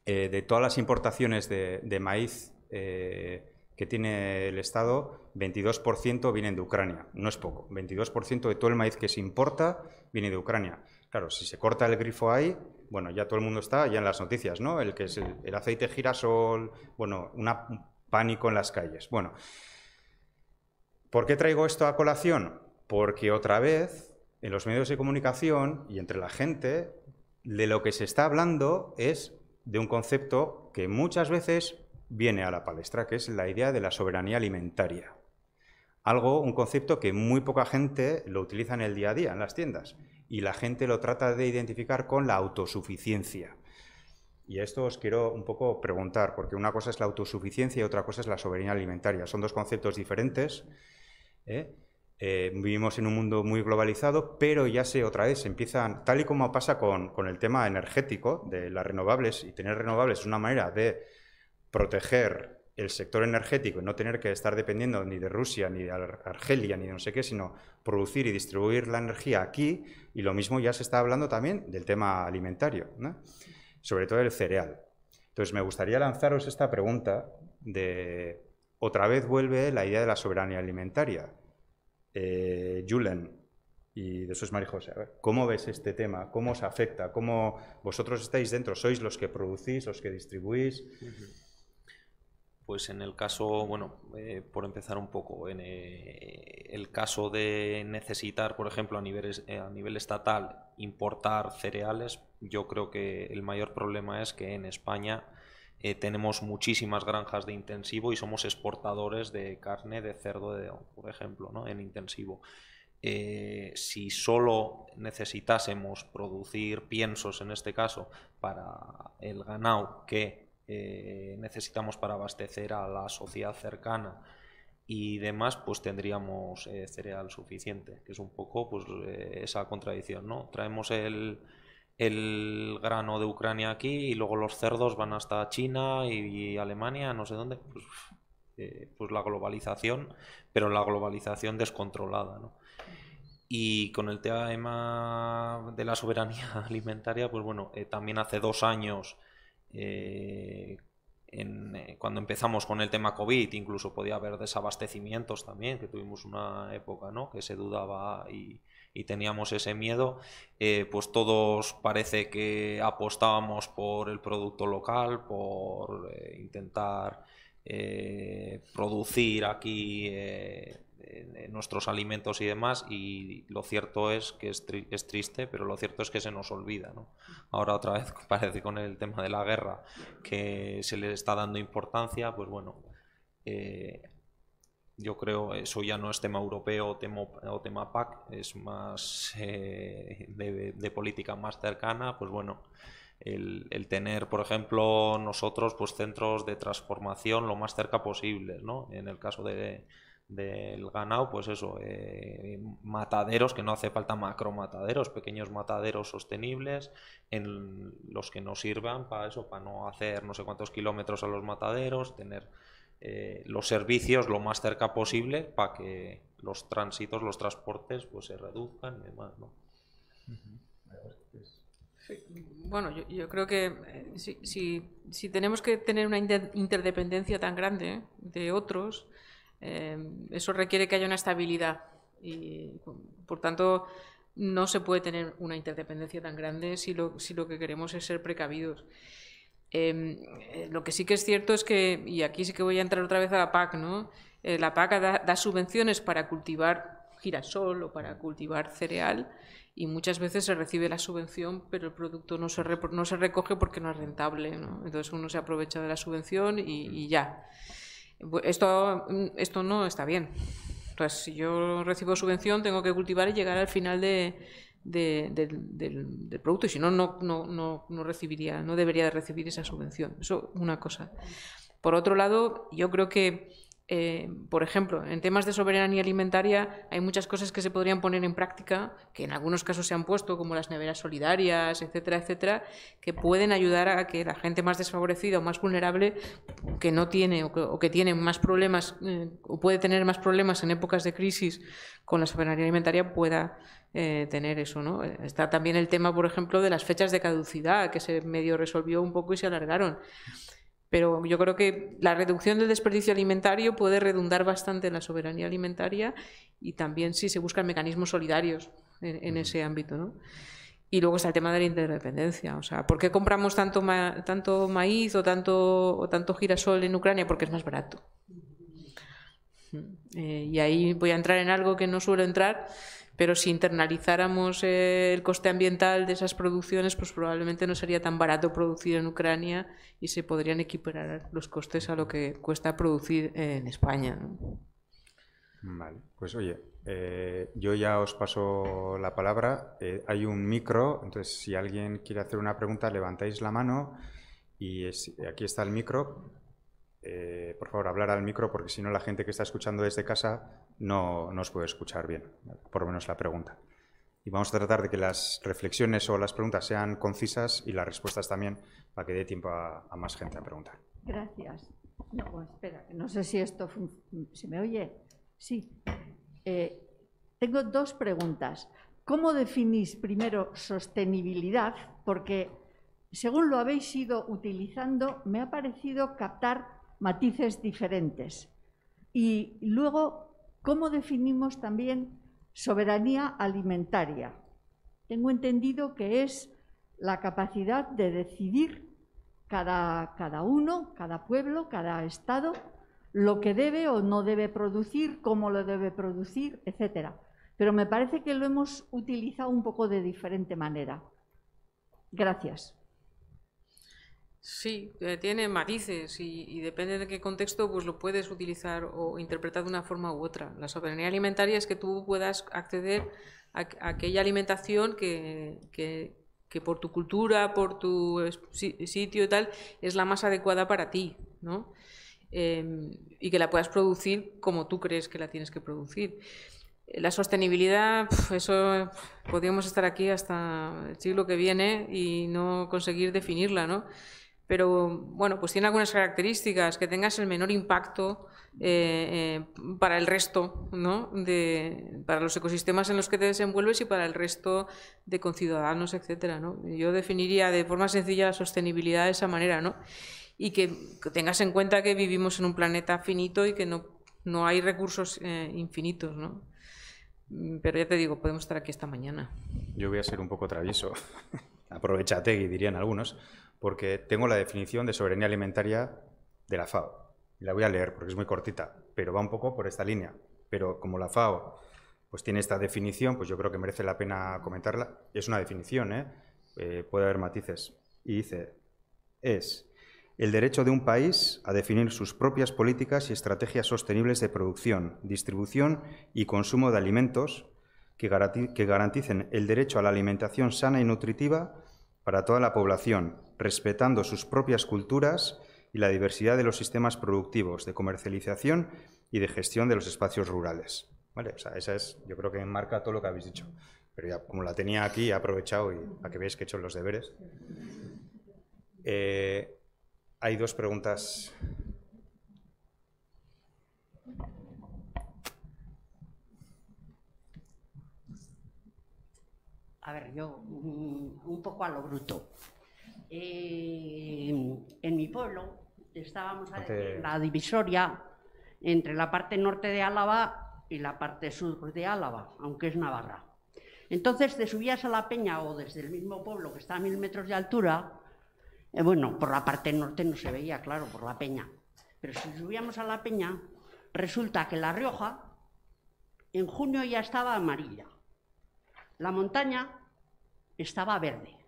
eh, de todas las importaciones de, maíz eh, que tiene el Estado, 22% vienen de Ucrania. No es poco. 22% de todo el maíz que se importa viene de Ucrania. Claro, si se corta el grifo ahí, bueno, ya todo el mundo está ya en las noticias, ¿no? El que es el, aceite girasol, bueno, un pánico en las calles. Bueno, ¿por qué traigo esto a colación? Porque otra vez, en los medios de comunicación y entre la gente, de lo que se está hablando es de un concepto que muchas veces viene a la palestra, que es la idea de la soberanía alimentaria. Algo, un concepto que muy poca gente lo utiliza en el día a día, en las tiendas y la gente lo trata de identificar con la autosuficiencia. Y a esto os quiero un poco preguntar, porque una cosa es la autosuficiencia y otra cosa es la soberanía alimentaria. Son dos conceptos diferentes. ¿eh? Eh, vivimos en un mundo muy globalizado, pero ya sé, otra vez, empiezan, tal y como pasa con, el tema energético de las renovables, y tener renovables es una manera de proteger el sector energético y no tener que estar dependiendo ni de Rusia, ni de Argelia, ni de no sé qué, sino producir y distribuir la energía aquí. Y lo mismo ya se está hablando también del tema alimentario, sobre todo el cereal. Entonces, me gustaría lanzaros esta pregunta de, otra vez vuelve la idea de la soberanía alimentaria. Eh, Julen, y de eso es José. ¿cómo ves este tema? ¿Cómo os afecta? ¿Cómo vosotros estáis dentro? ¿Sois los que producís, los que distribuís? Pues en el caso, bueno, eh, por empezar un poco, en eh, el caso de necesitar, por ejemplo, a nivel, eh, a nivel estatal importar cereales, yo creo que el mayor problema es que en España tenemos muchísimas granjas de intensivo y somos exportadores de carne de cerdo, de, por ejemplo, ¿no? en intensivo. si solo necesitásemos producir piensos, en este caso, para el ganado que eh, necesitamos para abastecer a la sociedad cercana y demás, pues tendríamos eh, cereal suficiente, que es un poco pues, eh, esa contradicción, ¿no? Traemos el, grano de Ucrania aquí y luego los cerdos van hasta China y, Alemania, no sé dónde, pues, pues, la globalización, pero la globalización descontrolada, ¿no? Y con el tema de la soberanía (laughs) alimentaria, pues bueno, también hace dos años eh, eh, cuando empezamos con el tema COVID, incluso podía haber desabastecimientos también, que tuvimos una época que se dudaba y, teníamos ese miedo, eh, pues todos parece que apostábamos por el producto local, por intentar producir aquí nuestros alimentos y demás, y lo cierto es que es, triste, pero lo cierto es que se nos olvida. Ahora otra vez (laughs) parece con el tema de la guerra que se le está dando importancia, pues bueno, eh, yo creo eso ya no es tema europeo o tema, o tema PAC, es más eh, de, política más cercana, pues bueno. El, tener, por ejemplo, nosotros pues centros de transformación lo más cerca posible, ¿no? En el caso de, del ganado, pues eso, eh, mataderos, que no hace falta macromataderos, pequeños mataderos sostenibles, en los que nos sirvan para eso, para no hacer no sé cuántos kilómetros a los mataderos, tener eh, los servicios lo más cerca posible para que los tránsitos, los transportes, pues se reduzcan y demás, ¿no? Bueno, yo, creo que eh, si, tenemos que tener una interdependencia tan grande de otros, Em, eso requiere que haya una estabilidad y, por tanto, no se puede tener una interdependencia tan grande si lo, si lo que queremos es ser precavidos. Em, eh, lo que sí que es cierto es que, y aquí sí que voy a entrar otra vez a la PAC, ¿no? Eh, la PAC da, subvenciones para cultivar girasol o para cultivar cereal y muchas veces se recibe la subvención, pero el producto no se, no se recoge porque no es rentable. Entonces uno se aprovecha de la subvención y, y ya. Esto, mm, esto no está bien. si yo recibo subvención, tengo que cultivar y llegar al final de, del, producto, y si no, no, no, no, recibiría, no debería de recibir esa subvención. Eso, una cosa. Por otro lado, yo creo que eh, por ejemplo, en temas de soberanía alimentaria hay muchas cosas que se podrían poner en práctica, que en algunos casos se han puesto, como las neveras solidarias, etcétera, etcétera, que pueden ayudar a que la gente más desfavorecida o más vulnerable, que no tiene o que, tiene más problemas eh, o puede tener más problemas en épocas de crisis con la soberanía alimentaria, pueda eh, tener eso. ¿no? Está también el tema, por ejemplo, de las fechas de caducidad, que se medio resolvió un poco y se alargaron pero yo creo que la reducción del desperdicio alimentario puede redundar bastante en la soberanía alimentaria y también si se buscan mecanismos solidarios en, ese ámbito. ¿no? Y luego está el tema de la interdependencia. O sea, ¿por qué compramos tanto, tanto maíz o tanto, o tanto girasol en Ucrania? Porque es más barato. Mm, eh, y ahí voy a entrar en algo que no suelo entrar, pero si internalizáramos eh, el coste ambiental de esas producciones, pues probablemente no sería tan barato producir en Ucrania y se podrían equiparar los costes a lo que cuesta producir en España. Vale, pues oye, eh, yo ya os paso la palabra. Eh, hay un micro, entonces si alguien quiere hacer una pregunta, levantáis la mano y aquí está el micro eh, por favor, hablar al micro porque si no la gente que está escuchando desde casa no nos puede escuchar bien, por lo menos la pregunta. Y vamos a tratar de que las reflexiones o las preguntas sean concisas y las respuestas también para que dé tiempo a, más gente a preguntar. Gracias. No, sé si esto se me oye. Sí. Eh, tengo dos preguntas. ¿Cómo definís primero sostenibilidad? Porque según lo habéis ido utilizando, me ha parecido captar matices diferentes. Y luego, ¿cómo definimos también soberanía alimentaria? Tengo entendido que es la capacidad de decidir cada, cada uno, cada pueblo, cada estado, lo que debe o no debe producir, cómo lo debe producir, etcétera. Pero me parece que lo hemos utilizado un poco de diferente manera. Gracias. Sí, eh, tiene matices y, depende de qué contexto, pues lo puedes utilizar o interpretar de una forma u otra. La soberanía alimentaria es que tú puedas acceder a, aquella alimentación que, que, por tu cultura, por tu sitio y tal, es la más adecuada para ti, ¿no? Em, y que la puedas producir como tú crees que la tienes que producir. La sostenibilidad, eso podríamos estar aquí hasta el siglo que viene y no conseguir definirla, ¿no? pero bueno, pues tiene algunas características, que tengas el menor impacto eh, eh, para el resto, ¿no? De, para los ecosistemas en los que te desenvuelves y para el resto de conciudadanos, etcétera, Yo definiría de forma sencilla la sostenibilidad de esa manera, ¿no? Y que, tengas en cuenta que vivimos en un planeta finito y que no, no hay recursos eh, infinitos, ¿no? Pero ya te digo, podemos estar aquí esta mañana. Yo voy a ser un poco travieso. (laughs) Aprovechate, y dirían algunos porque tengo la definición de soberanía alimentaria de la FAO. la voy a leer porque es muy cortita, pero va un poco por esta línea. Pero como la FAO pues tiene esta definición, pues yo creo que merece la pena comentarla. Es una definición, ¿eh? Eh, puede haber matices. Y dice, es el derecho de un país a definir sus propias políticas y estrategias sostenibles de producción, distribución y consumo de alimentos que garanticen el derecho a la alimentación sana y nutritiva para toda la población respetando sus propias culturas y la diversidad de los sistemas productivos, de comercialización y de gestión de los espacios rurales. esa es, yo creo que enmarca todo lo que habéis dicho. Pero ya, como la tenía aquí, he aprovechado y para que veáis que he hecho los deberes. Eh, hay dos preguntas. A ver, yo mm, un poco a lo bruto. Eh, en mi pueblo, estábamos en la divisoria entre la parte norte de Álava y la parte sur de Álava, aunque es Navarra. Entonces te subías a la peña o desde el mismo pueblo que está a mil metros de altura, eh, bueno, por la parte norte no se veía, claro, por la peña. Pero si subíamos a la peña, resulta que La Rioja en junio ya estaba amarilla, la montaña estaba verde.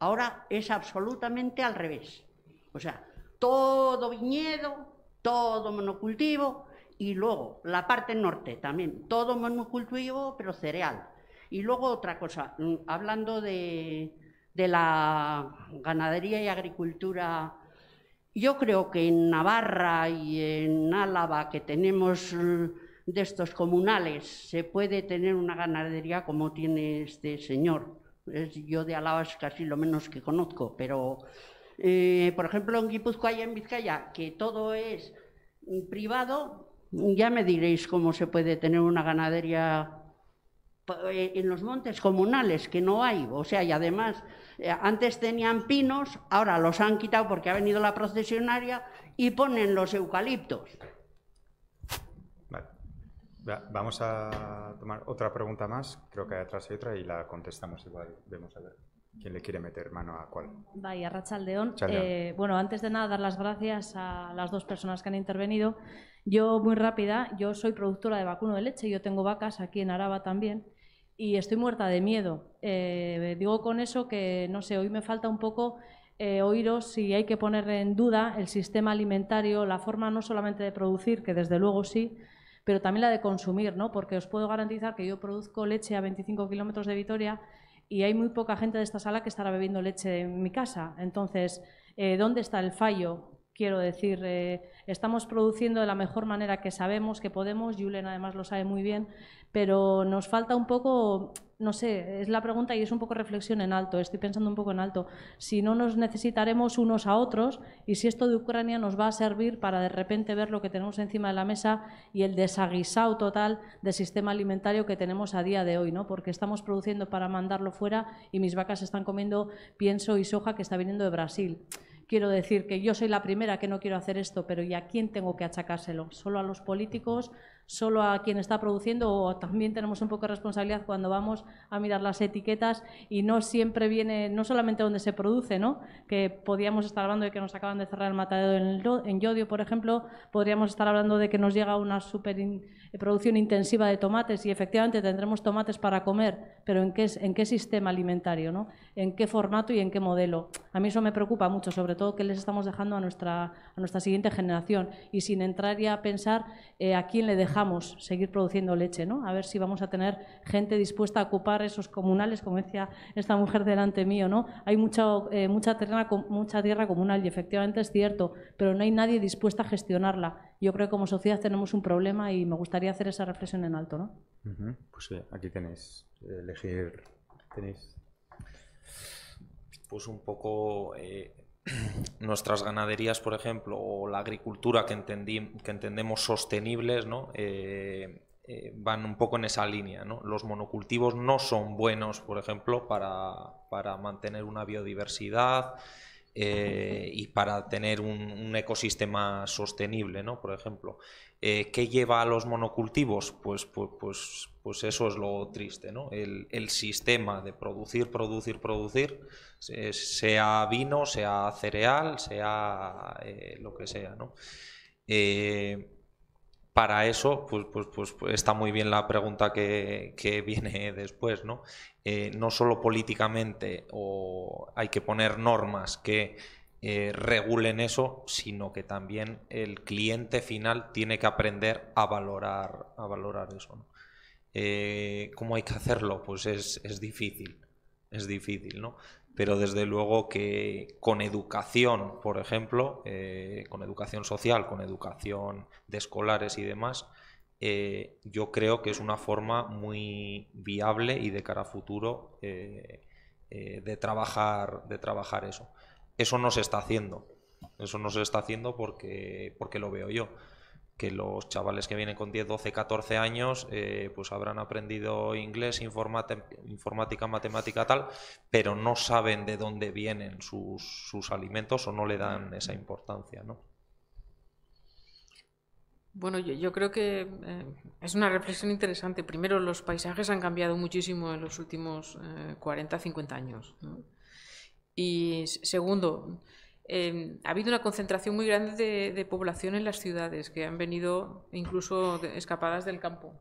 Ahora es absolutamente al revés. O sea, todo viñedo, todo monocultivo y luego la parte norte también, todo monocultivo pero cereal. Y luego otra cosa, mm, hablando de, la ganadería y agricultura, yo creo que en Navarra y en Álava que tenemos mm, de estos comunales se puede tener una ganadería como tiene este señor yo de alabas casi lo menos que conozco, pero eh, por ejemplo en Guipúzcoa y en Vizcaya, que todo es privado, ya me diréis cómo se puede tener una ganadería eh, en los montes comunales, que no hay. O sea, y además, eh, antes tenían pinos, ahora los han quitado porque ha venido la procesionaria y ponen los eucaliptos. Vamos a tomar otra pregunta más, creo que atrás hay otra y la contestamos igual. Vemos a ver quién le quiere meter mano a cuál. Vaya, Rachaldeón. Eh, bueno, antes de nada, dar las gracias a las dos personas que han intervenido. Yo, muy rápida, yo soy productora de vacuno de leche, yo tengo vacas aquí en Araba también y estoy muerta de miedo. Eh, digo con eso que, no sé, hoy me falta un poco eh, oíros si hay que poner en duda el sistema alimentario, la forma no solamente de producir, que desde luego sí, pero también la de consumir, ¿no? Porque os puedo garantizar que yo produzco leche a 25 kilómetros de Vitoria y hay muy poca gente de esta sala que estará bebiendo leche en mi casa. Entonces, eh, ¿dónde está el fallo? Quiero decir, eh, estamos produciendo de la mejor manera que sabemos que podemos, Julen además lo sabe muy bien, pero nos falta un poco no sé, es la pregunta y es un poco reflexión en alto, estoy pensando un poco en alto, si no nos necesitaremos unos a otros y si esto de Ucrania nos va a servir para de repente ver lo que tenemos encima de la mesa y el desaguisado total del sistema alimentario que tenemos a día de hoy, ¿no? Porque estamos produciendo para mandarlo fuera y mis vacas están comiendo pienso y soja que está viniendo de Brasil. Quiero decir que yo soy la primera que no quiero hacer esto, pero ¿y a quién tengo que achacárselo? ¿Solo a los políticos? solo a quien está produciendo o también tenemos un poco de responsabilidad cuando vamos a mirar las etiquetas y no siempre viene, no solamente donde se produce, ¿no? que podríamos estar hablando de que nos acaban de cerrar el matadero en, Yodio, por ejemplo, podríamos estar hablando de que nos llega una superproducción eh, producción intensiva de tomates y efectivamente tendremos tomates para comer, pero ¿en qué, en qué sistema alimentario? ¿no? en qué formato y en qué modelo. A mí eso me preocupa mucho, sobre todo que les estamos dejando a nuestra, a nuestra siguiente generación y sin entrar ya a pensar eh, a quién le dejamos seguir produciendo leche, ¿no? A ver si vamos a tener gente dispuesta a ocupar esos comunales, como decía esta mujer delante mío, ¿no? Hay mucha, eh, mucha, mucha tierra comunal y efectivamente es cierto, pero no hay nadie dispuesta a gestionarla. Yo creo que como sociedad tenemos un problema y me gustaría hacer esa reflexión en alto, ¿no? Pues eh, aquí tenéis eh, elegir, tenéis pues un poco eh, (clears throat) nuestras ganaderías, por ejemplo, o la agricultura que, que entendemos sostenibles, ¿no? Eh, eh, van un poco en esa línea. Los monocultivos no son buenos, por ejemplo, para, mantener una biodiversidad y para tener un, ecosistema sostenible, por ejemplo. Eh, ¿Qué lleva a los monocultivos? Pues, pues, pues, eso es lo triste, ¿no? El, sistema de producir, producir, producir, sea vino, sea cereal, sea eh, lo que sea, ¿no? Eh, para eso, pues, pues, pues, pues, está muy bien la pregunta que, (laughs) viene después, ¿no? no solo políticamente o hay que poner normas que eh, regulen eso, sino que también el cliente final tiene que aprender a valorar, a valorar eso. Eh, ¿Cómo hay que hacerlo? Pues es, difícil, es difícil, ¿no? pero desde luego que con educación, por ejemplo, eh, con educación social, con educación de escolares y demás, yo creo que es una forma muy viable y de cara a futuro de, trabajar, de trabajar eso eso no se está haciendo. Eso no se está haciendo porque, porque lo veo yo. Que los chavales que vienen con 10, 12, 14 años, eh, pues habrán aprendido inglés, informática, matemática, tal, pero no saben de dónde vienen sus, alimentos o no le dan esa importancia, ¿no? Bueno, yo, creo que eh, es una reflexión interesante. Primero, los paisajes han cambiado muchísimo en los últimos 40, eh, 50 años. Y segundo, em, ha habido una concentración muy grande de, población en las ciudades que han venido incluso escapadas del campo,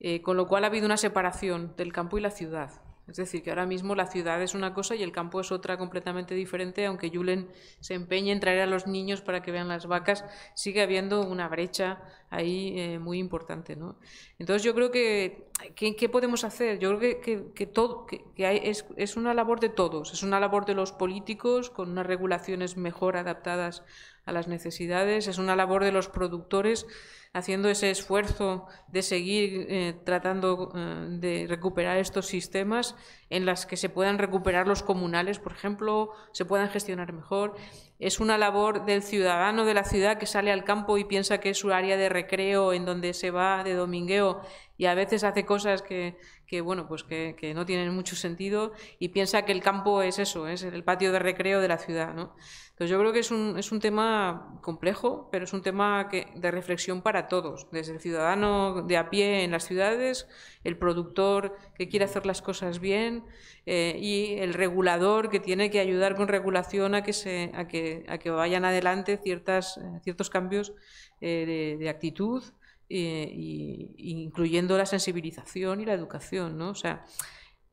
eh, con lo cual ha habido una separación del campo y la ciudad. Es decir, que ahora mismo la ciudad es una cosa y el campo es otra completamente diferente, aunque Julen se empeñe en traer a los niños para que vean las vacas, sigue habiendo una brecha ahí eh, muy importante. Entonces yo creo que, ¿qué podemos hacer? Yo creo que, que hay, es, es una labor de todos, es una labor de los políticos con unas regulaciones mejor adaptadas a las necesidades, es una labor de los productores haciendo ese esfuerzo de seguir eh, tratando eh, de recuperar estos sistemas en las que se puedan recuperar los comunales, por ejemplo, se puedan gestionar mejor. Es una labor del ciudadano de la ciudad que sale al campo y piensa que es su área de recreo en donde se va de domingueo y a veces hace cosas que, que bueno, pues que, no tienen mucho sentido y piensa que el campo es eso, es el patio de recreo de la ciudad. yo creo que es un, tema complejo, pero es un tema de reflexión para todos, desde el ciudadano de a pie en las ciudades, el productor que quiere hacer las cosas bien eh, y el regulador que tiene que ayudar con regulación a que, se, a que, a que vayan adelante ciertas, eh, ciertos cambios eh, de actitud eh, incluyendo la sensibilización y la educación, ¿no? O sea,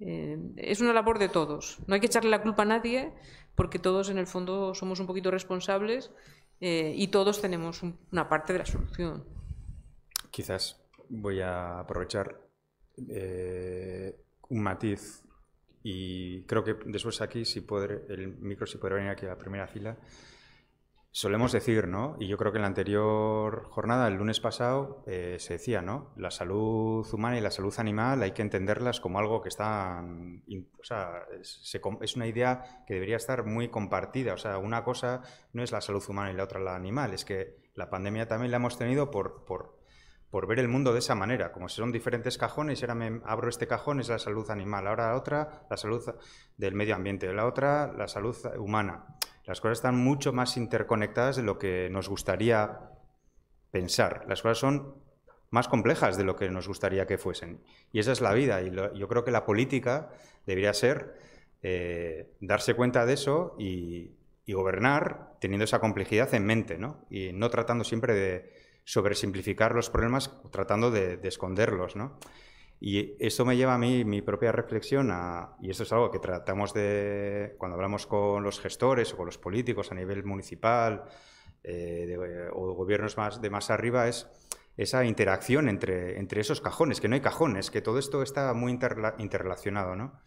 eh, es una labor de todos. No hay que echarle la culpa a nadie, porque todos en el fondo somos un poquito responsables eh, y todos tenemos una parte de la solución. Quizás voy a aprovechar un matiz y creo que después aquí, si el micro si puede venir aquí a la primera fila. Solemos decir, ¿no? Y yo creo que en la anterior jornada, el lunes pasado, eh, se decía, ¿no? La salud humana y la salud animal hay que entenderlas como algo que está... O es una idea que debería estar muy compartida. O sea, una cosa no es la salud humana y la otra la animal. Es que la pandemia también la hemos tenido por, por, ver el mundo de esa manera. Como si son diferentes cajones, ahora me abro este cajón, es la salud animal. Ahora la otra, la salud del medio ambiente. La otra, la salud humana las cosas están mucho más interconectadas de lo que nos gustaría pensar. Las cosas son más complejas de lo que nos gustaría que fuesen. Y esa es la vida. Y yo creo que la política debería ser eh, darse cuenta de eso y, gobernar teniendo esa complejidad en mente, Y no tratando siempre de sobresimplificar los problemas, tratando de, esconderlos, ¿no? Y eso me lleva a mí, mi propia reflexión, y esto es algo que tratamos de, cuando hablamos con los gestores o con los políticos a nivel municipal eh, o gobiernos más, de más arriba, es esa interacción entre, entre esos cajones, que no hay cajones, que todo esto está muy interrelacionado, ¿no?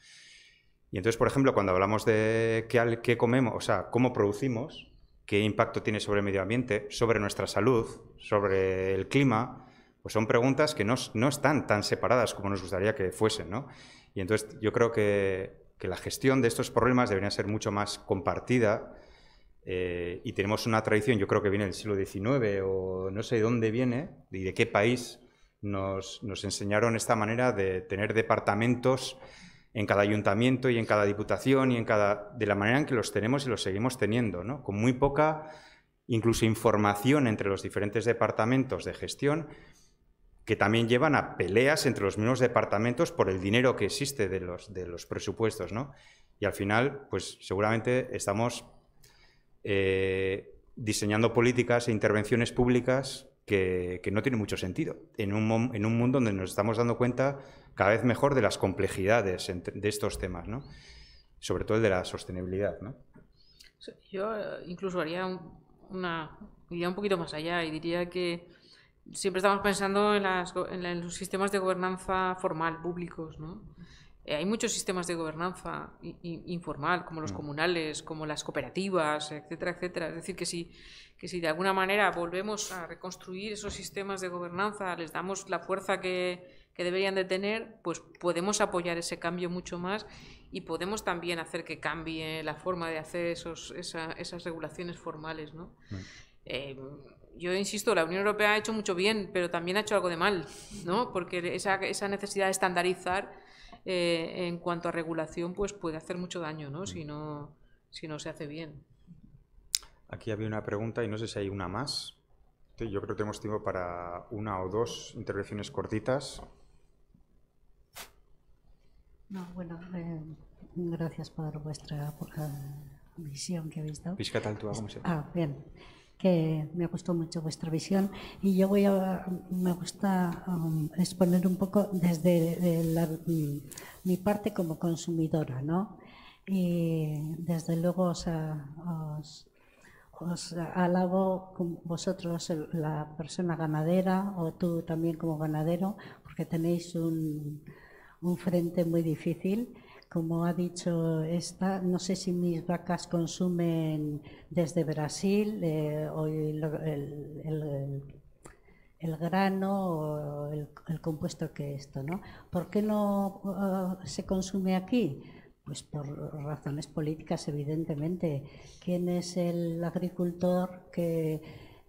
Y entonces, por ejemplo, cuando hablamos de qué, qué comemos, o sea, cómo producimos, qué impacto tiene sobre el medio ambiente, sobre nuestra salud, sobre el clima, pues son preguntas que no, no están tan separadas como nos gustaría que fuesen. ¿no? Y entonces yo creo que, que, la gestión de estos problemas debería ser mucho más compartida eh, y tenemos una tradición, yo creo que viene del siglo XIX o no sé dónde viene y de qué país nos, nos enseñaron esta manera de tener departamentos en cada ayuntamiento y en cada diputación y en cada de la manera en que los tenemos y los seguimos teniendo, ¿no? Con muy poca incluso información entre los diferentes departamentos de gestión que también llevan a peleas entre los mismos departamentos por el dinero que existe de los, de los presupuestos, ¿no? Y al final, pues seguramente estamos eh, diseñando políticas e intervenciones públicas que, que no tienen mucho sentido, en un, en un, mundo donde nos estamos dando cuenta cada vez mejor de las complejidades de estos temas, ¿no? Sobre todo el de la sostenibilidad, ¿no? Yo eh, incluso haría una, iría un poquito más allá y diría que siempre estamos pensando en, en, los sistemas de gobernanza formal, públicos, ¿no? Eh, hay muchos sistemas de gobernanza informal, como los mm. comunales, como las cooperativas, etcétera, etcétera. Es decir, que si, que si de alguna manera volvemos a reconstruir esos sistemas de gobernanza, les damos la fuerza que, que deberían de tener, pues podemos apoyar ese cambio mucho más y podemos también hacer que cambie la forma de hacer esos, esas regulaciones formales, ¿no? Mm. Em, yo insisto, la Unión Europea ha hecho mucho bien, pero también ha hecho algo de mal, ¿no? Porque esa, necesidad de estandarizar eh, en cuanto a regulación, pues puede hacer mucho daño, ¿no? Mm. Si no, si no se hace bien. Aquí había una pregunta y no sé si hay una más. yo creo que tenemos tiempo para una o dos intervenciones cortitas. bueno, eh, gracias por vuestra visión que habéis dado. Ah, bien que me gustó mucho vuestra visión y yo voy a, me gusta um, exponer un poco desde mm, mi parte como consumidora, ¿no? Y desde luego os, os alabo vosotros, la persona ganadera o tú también como ganadero, porque tenéis un, un frente muy difícil como ha dicho esta, no sé si mis vacas consumen desde Brasil eh, el, grano o el, compuesto que esto, ¿no? ¿Por qué no eh, se consume aquí? Pues por razones políticas, evidentemente. ¿Quién es el agricultor que,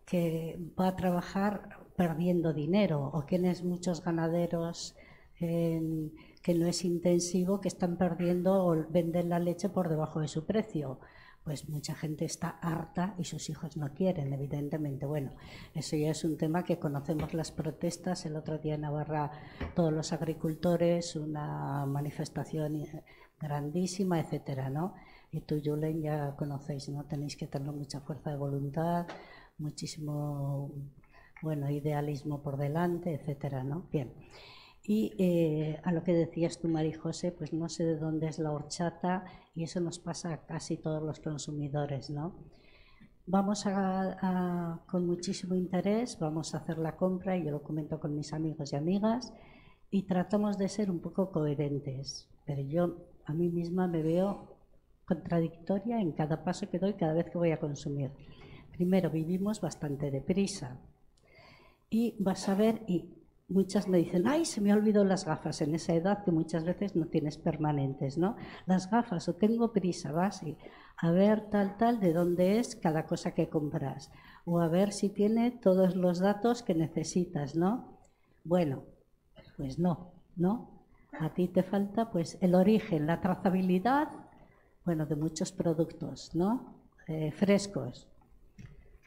que va a trabajar perdiendo dinero? ¿O quién es muchos ganaderos? En, no es intensivo, que están perdiendo o venden la leche por debajo de su precio. Pues mucha gente está harta y sus hijos no quieren, evidentemente. Bueno, eso ya es un tema que conocemos las protestas. El otro día en Navarra todos los agricultores, una manifestación grandísima, etcétera, ¿no? Y tú, Julen, ya conocéis, ¿no? Tenéis que tener mucha fuerza de voluntad, muchísimo, bueno, idealismo por delante, etcétera, ¿no? Bien. Y eh, a lo que decías tú, María José, pues no sé de dónde es la horchata y eso nos pasa a casi todos los consumidores, ¿no? Vamos a, con muchísimo interés, vamos a hacer la compra, y yo lo comento con mis amigos y amigas, y tratamos de ser un poco coherentes, pero yo a mí misma me veo contradictoria en cada paso que doy, cada vez que voy a consumir. Primero, vivimos bastante deprisa y vas a ver, y muchas me dicen, ay, se me olvidó las gafas en esa edad que muchas veces no tienes permanentes, ¿no? Las gafas, o tengo prisa, vas a ver tal, tal, de dónde es cada cosa que compras, o a ver si tiene todos los datos que necesitas, ¿no? Bueno, pues no, ¿no? A ti te falta pues el origen, la trazabilidad, bueno, de muchos productos, ¿no? Eh, frescos.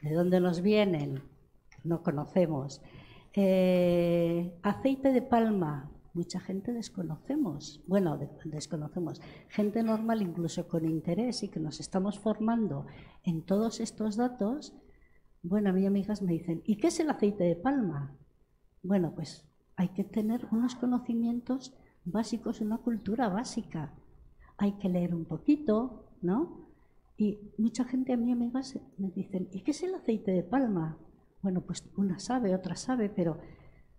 ¿De dónde nos vienen? No conocemos. Eh, aceite de palma, mucha gente desconocemos, bueno, desconocemos, gente normal incluso con interés y que nos estamos formando en todos estos datos, bueno, a mí amigas me dicen, ¿y qué es el aceite de palma? Bueno, pues hay que tener unos conocimientos básicos, una cultura básica. Hay que leer un poquito, ¿no? Y mucha gente a mí, amigas, me dicen, ¿y qué es el aceite de palma? Bueno, pues una sabe, otra sabe, pero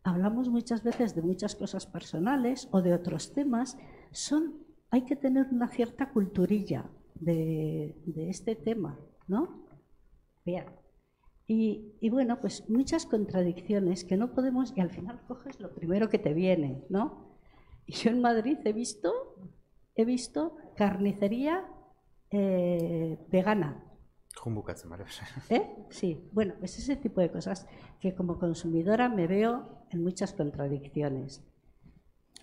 hablamos muchas veces de muchas cosas personales o de otros temas. Son, hay que tener una cierta culturilla de, este tema, ¿no? Bien. Y, bueno, pues muchas contradicciones que no podemos, y al final coges lo primero que te viene, ¿no? yo en Madrid he visto, he visto carnicería eh, vegana, (laughs) ¿Eh? Sí, bueno, es ese tipo de cosas que como consumidora me veo en muchas contradicciones.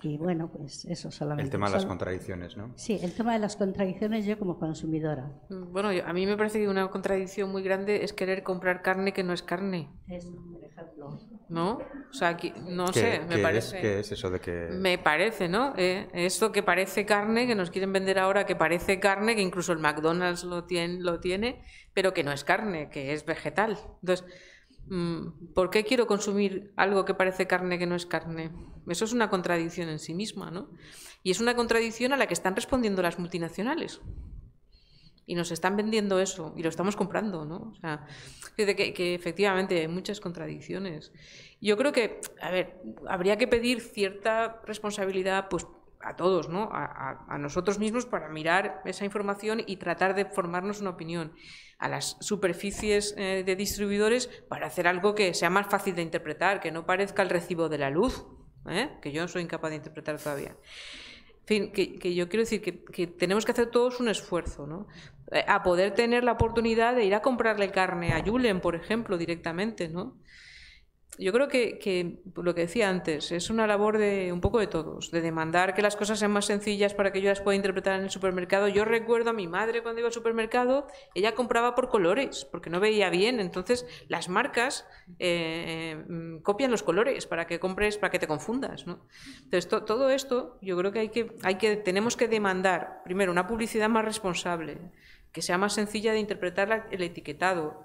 Y bueno, pues eso solamente. El tema de las contradicciones, ¿no? Sí, el tema de las contradicciones yo como consumidora. Mm, bueno, a mí me parece que una contradicción muy grande es querer comprar carne que no es carne. Eso, por ejemplo. ¿No? O sea, aquí, no sé, me parece. Que ¿Qué es eso de que.? Me parece, ¿no? Eh, esto que parece carne, que nos quieren vender ahora, que parece carne, que incluso el McDonald's lo tiene, lo tiene pero que no es carne, que es vegetal. Entonces Mm, ¿por qué quiero consumir algo que parece carne que no es carne? Eso es una contradicción en sí misma, ¿no? Y es una contradicción a la que están respondiendo las multinacionales. Y nos están vendiendo eso y lo estamos comprando, ¿no? O sea, que, que efectivamente hay muchas contradicciones. Yo creo que, a ver, habría que pedir cierta responsabilidad, pues a todos, ¿no? A, nosotros mismos para mirar esa información y tratar de formarnos una opinión. A las superficies eh, de distribuidores para hacer algo que sea más fácil de interpretar, que no parezca el recibo de la luz, ¿eh? que yo soy incapaz de interpretar todavía. En fin, que, yo quiero decir que, tenemos que hacer todos un esfuerzo, ¿no? Eh, a poder tener la oportunidad de ir a comprarle carne a Julen, por ejemplo, directamente, ¿no? yo creo que, lo que decía antes, es una labor de un poco de todos, de demandar que las cosas sean más sencillas para que yo las pueda interpretar en el supermercado. Yo recuerdo a mi madre cuando iba al supermercado, ella compraba por colores, porque no veía bien. Entonces, las marcas eh, eh, copian los colores para que compres, para que te confundas. Entonces, todo esto yo creo que hay que, hay que, tenemos que demandar, primero, una publicidad más responsable, que sea más sencilla de interpretar el etiquetado,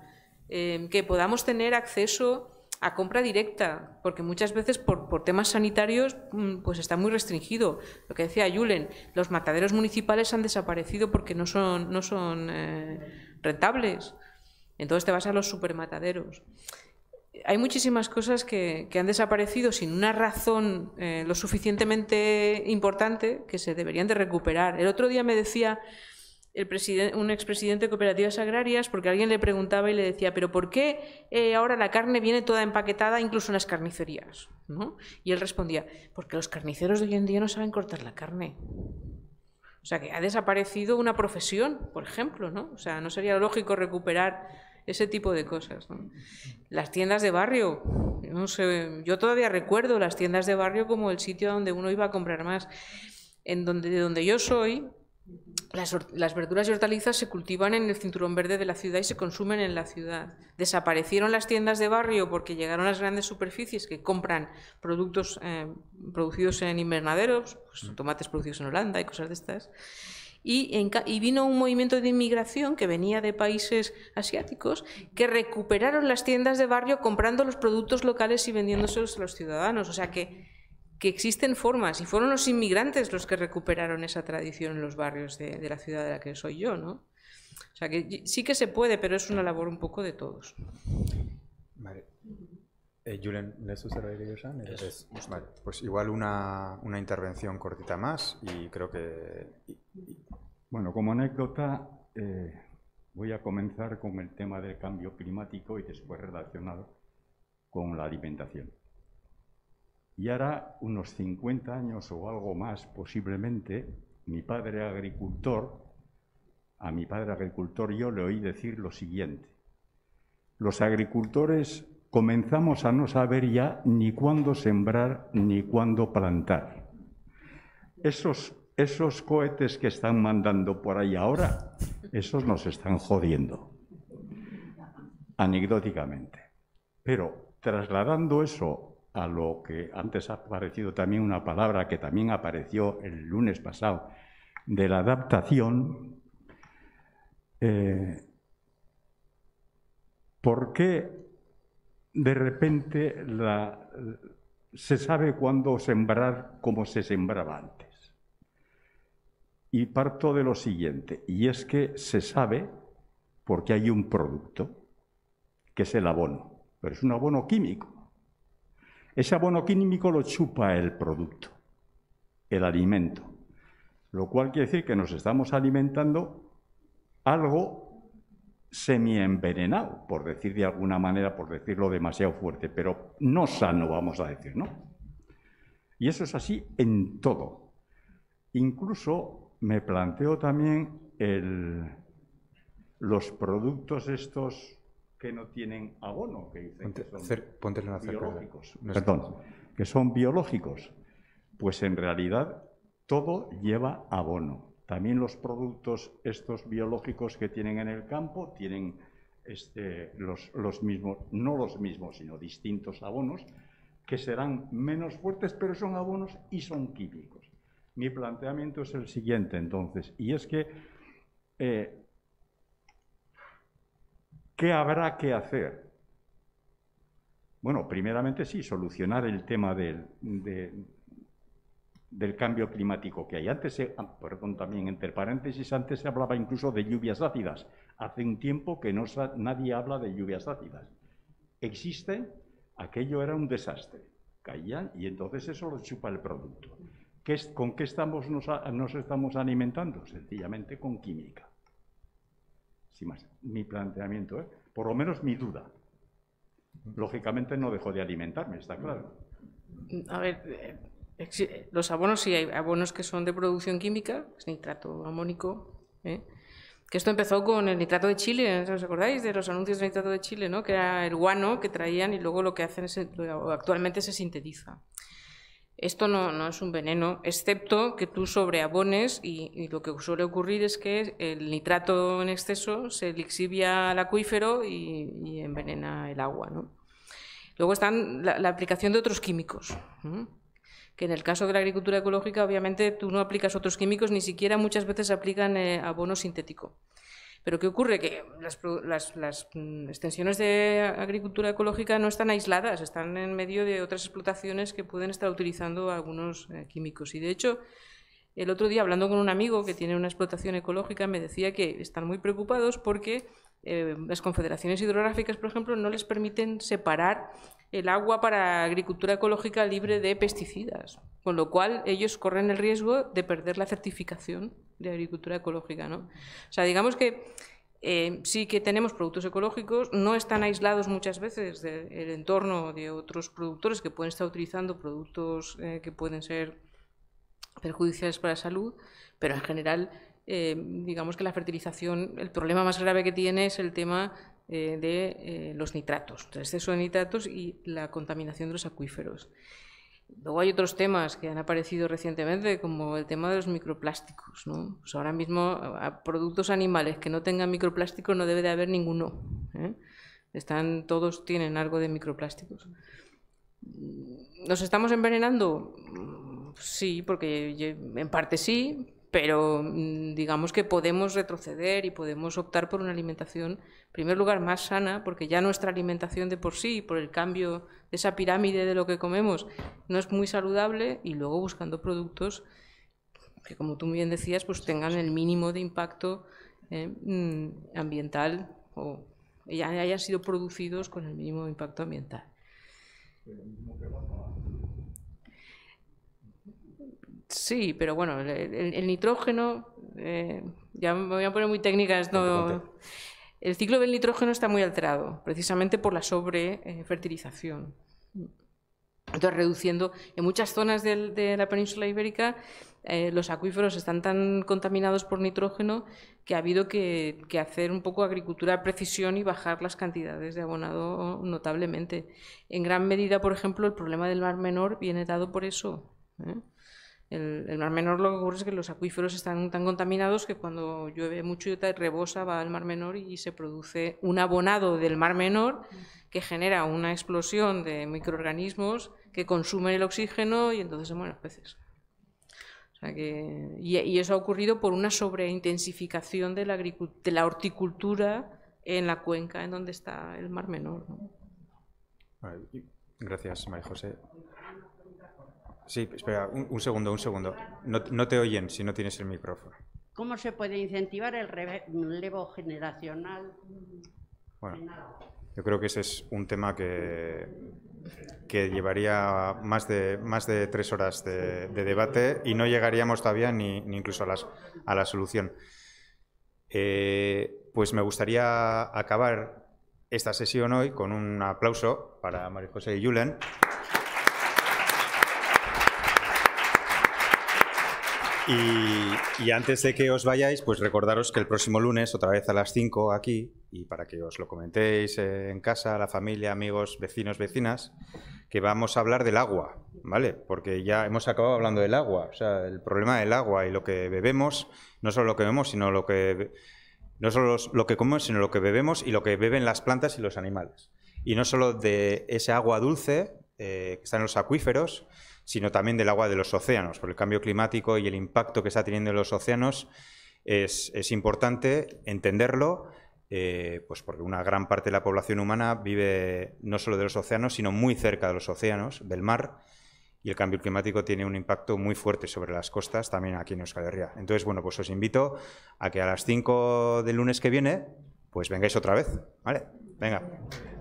eh, que podamos tener acceso a compra directa, porque muchas veces por, por, temas sanitarios mm, pues está muy restringido. Lo que decía Julen, los mataderos municipales han desaparecido porque no son, no son eh, rentables. Entonces te vas a los supermataderos. Hay muchísimas cosas que, han desaparecido sin una razón eh, lo suficientemente importante que se deberían de recuperar. El otro día me decía un expresidente de cooperativas agrarias, porque alguien le preguntaba y le decía, pero ¿por qué eh, ahora la carne viene toda empaquetada incluso en las carnicerías? ¿No? Y él respondía, porque los carniceros de hoy en día no saben cortar la carne. O sea, que ha desaparecido una profesión, por ejemplo, ¿no? O sea, no sería lógico recuperar ese tipo de cosas. Las tiendas de barrio, no sé, yo todavía recuerdo las tiendas de barrio como el sitio donde uno iba a comprar más. En donde, de donde yo soy, las, verduras y hortalizas se cultivan en el cinturón verde de la ciudad y se consumen en la ciudad. Desaparecieron las tiendas de barrio porque llegaron las grandes superficies que compran productos eh, producidos en invernaderos, pues, mm. tomates producidos en Holanda y cosas de estas. Y, y, vino un movimiento de inmigración que venía de países asiáticos que recuperaron las tiendas de barrio comprando los productos locales y vendiéndoselos a los ciudadanos. O sea que que existen formas, y fueron los inmigrantes los que recuperaron esa tradición en los barrios de, la ciudad de la que soy yo, ¿no? O sea que sí que se puede, pero es una labor un poco de todos. Vale. Eh, Julen, ¿les pues igual una, una, intervención cortita más y creo que... Bueno, como anécdota, eh, voy a comenzar con el tema del cambio climático y después relacionado con la alimentación. Y ahora, unos 50 años o algo más, posiblemente, mi padre agricultor, a mi padre agricultor yo le oí decir lo siguiente. Los agricultores comenzamos a no saber ya ni cuándo sembrar ni cuándo plantar. Esos, esos cohetes que están mandando por ahí ahora, esos nos están jodiendo, anecdóticamente. Pero trasladando eso a lo que antes ha aparecido también una palabra que también apareció el lunes pasado, de la adaptación, eh, ¿por qué de repente se sabe cuándo sembrar como se sembraba antes? Y parto de lo siguiente, y es que se sabe porque hay un producto, que es el abono, pero es un abono químico. Ese abono químico lo chupa el producto, el alimento, lo cual quiere decir que nos estamos alimentando algo semi-envenenado, por decir de alguna manera, por decirlo demasiado fuerte, pero no sano, vamos a decir, ¿no? Y eso es así en todo. Incluso me planteo también los productos estos que no tienen abono, que dicen que son biológicos. Perdón, que son biológicos. Pues en realidad todo lleva abono. También los productos estos biológicos que tienen en el campo tienen este, los, los mismos, no los mismos, sino distintos abonos, que serán menos fuertes, pero son abonos y son químicos. Mi planteamiento es el siguiente, entonces, y es que eh, ¿Qué habrá que hacer? Bueno, primeramente sí, solucionar el tema del, del cambio climático que hay. Antes, se, ah, perdón, también entre paréntesis, antes se hablaba incluso de lluvias ácidas. Hace un tiempo que no, nadie habla de lluvias ácidas. Existe, aquello era un desastre. Caían y entonces eso lo chupa el producto. ¿Con qué estamos, nos estamos alimentando? Sencillamente con química sin más, mi planteamiento, ¿eh? por lo menos mi duda. Lógicamente no dejo de alimentarme, está claro. A ver, eh, los abonos sí, hay abonos que son de producción química, es nitrato amónico, ¿eh? que esto empezó con el nitrato de Chile, ¿os acordáis de los anuncios de nitrato de Chile, ¿no? que era el guano que traían y luego lo que hacen es, actualmente se sintetiza. Esto no, es un veneno, excepto que tú sobreabones y, y, lo que suele ocurrir es que el nitrato en exceso se lixivia al acuífero y, envenena el agua. ¿no? Luego está la, aplicación de otros químicos, que en el caso de la agricultura ecológica obviamente tú no aplicas otros químicos, ni siquiera muchas veces aplican eh, abono sintético. Pero ¿qué ocurre? Que las, mm, extensiones de agricultura ecológica no están aisladas, están en medio de otras explotaciones que pueden estar utilizando algunos eh, químicos. Y de hecho, el otro día hablando con un amigo que tiene una explotación ecológica me decía que están muy preocupados porque eh, las confederaciones hidrográficas, por ejemplo, no les permiten separar el agua para agricultura ecológica libre de pesticidas, con lo cual ellos corren el riesgo de perder la certificación de agricultura ecológica. ¿no? O sea, digamos que eh, sí que tenemos productos ecológicos, no están aislados muchas veces del entorno de otros productores que pueden estar utilizando productos eh, que pueden ser perjudiciales para la salud, pero en general eh, digamos que la fertilización, el problema más grave que tiene es el tema eh, de eh, los nitratos, el exceso de nitratos y la contaminación de los acuíferos. Luego hay otros temas que han aparecido recientemente, como el tema de los microplásticos. Pues ahora mismo, a productos animales que no tengan microplásticos no debe de haber ninguno. Están, todos tienen algo de microplásticos. ¿Nos estamos envenenando? Mm, sí, porque en parte sí, pero mm, digamos que podemos retroceder y podemos optar por una alimentación, en primer lugar, más sana, porque ya nuestra alimentación de por sí, por el cambio de esa pirámide de lo que comemos, no es muy saludable, y luego buscando productos que, como tú bien decías, pues tengan el mínimo de impacto eh, mm, ambiental o ya hayan sido producidos con el mínimo impacto ambiental. Sí, pero bueno, el, nitrógeno, eh, ya me voy a poner muy técnica, el ciclo del nitrógeno está muy alterado, precisamente por la sobrefertilización. Eh, entonces, reduciendo, en muchas zonas de la península ibérica, eh, los acuíferos están tan contaminados por nitrógeno que ha habido que, hacer un poco agricultura de precisión y bajar las cantidades de abonado notablemente. En gran medida, por ejemplo, el problema del mar menor viene dado por eso. El, mar menor lo que ocurre es que los acuíferos están tan contaminados que cuando llueve mucho y rebosa, va al mar menor y se produce un abonado del mar menor que genera una explosión de microorganismos que consumen el oxígeno y entonces se mueren los peces. y, eso ha ocurrido por una sobreintensificación de la, la horticultura en la cuenca en donde está el mar menor. Gracias, María José. Sí, espera, un, segundo, un segundo. No, te oyen si no tienes el micrófono. ¿Cómo se puede incentivar el relevo generacional? Bueno, yo creo que ese es un tema que, que llevaría más de, más de tres horas de, debate y no llegaríamos todavía ni, incluso a, las, a la solución. Eh, pues me gustaría acabar esta sesión hoy con un aplauso para María José y Julen. Y, antes de que os vayáis, pues recordaros que el próximo lunes, otra vez a las 5 aquí, y para que os lo comentéis en casa, la familia, amigos, vecinos, vecinas, que vamos a hablar del agua, ¿vale? Porque ya hemos acabado hablando del agua, o sea, el problema del agua y lo que bebemos, no solo lo que vemos, sino lo que no solo lo que comemos, sino lo que bebemos y lo que beben las plantas y los animales. Y no solo de ese agua dulce eh, que está en los acuíferos, sino también del agua de los océanos, por el cambio climático y el impacto que está teniendo en los océanos. Es, importante entenderlo, eh, pues porque una gran parte de la población humana vive no solo de los océanos, sino muy cerca de los océanos, del mar, y el cambio climático tiene un impacto muy fuerte sobre las costas, también aquí en Euskal Herria. Entonces, bueno, pues os invito a que a las 5 del lunes que viene, pues vengáis otra vez, ¿vale? Venga.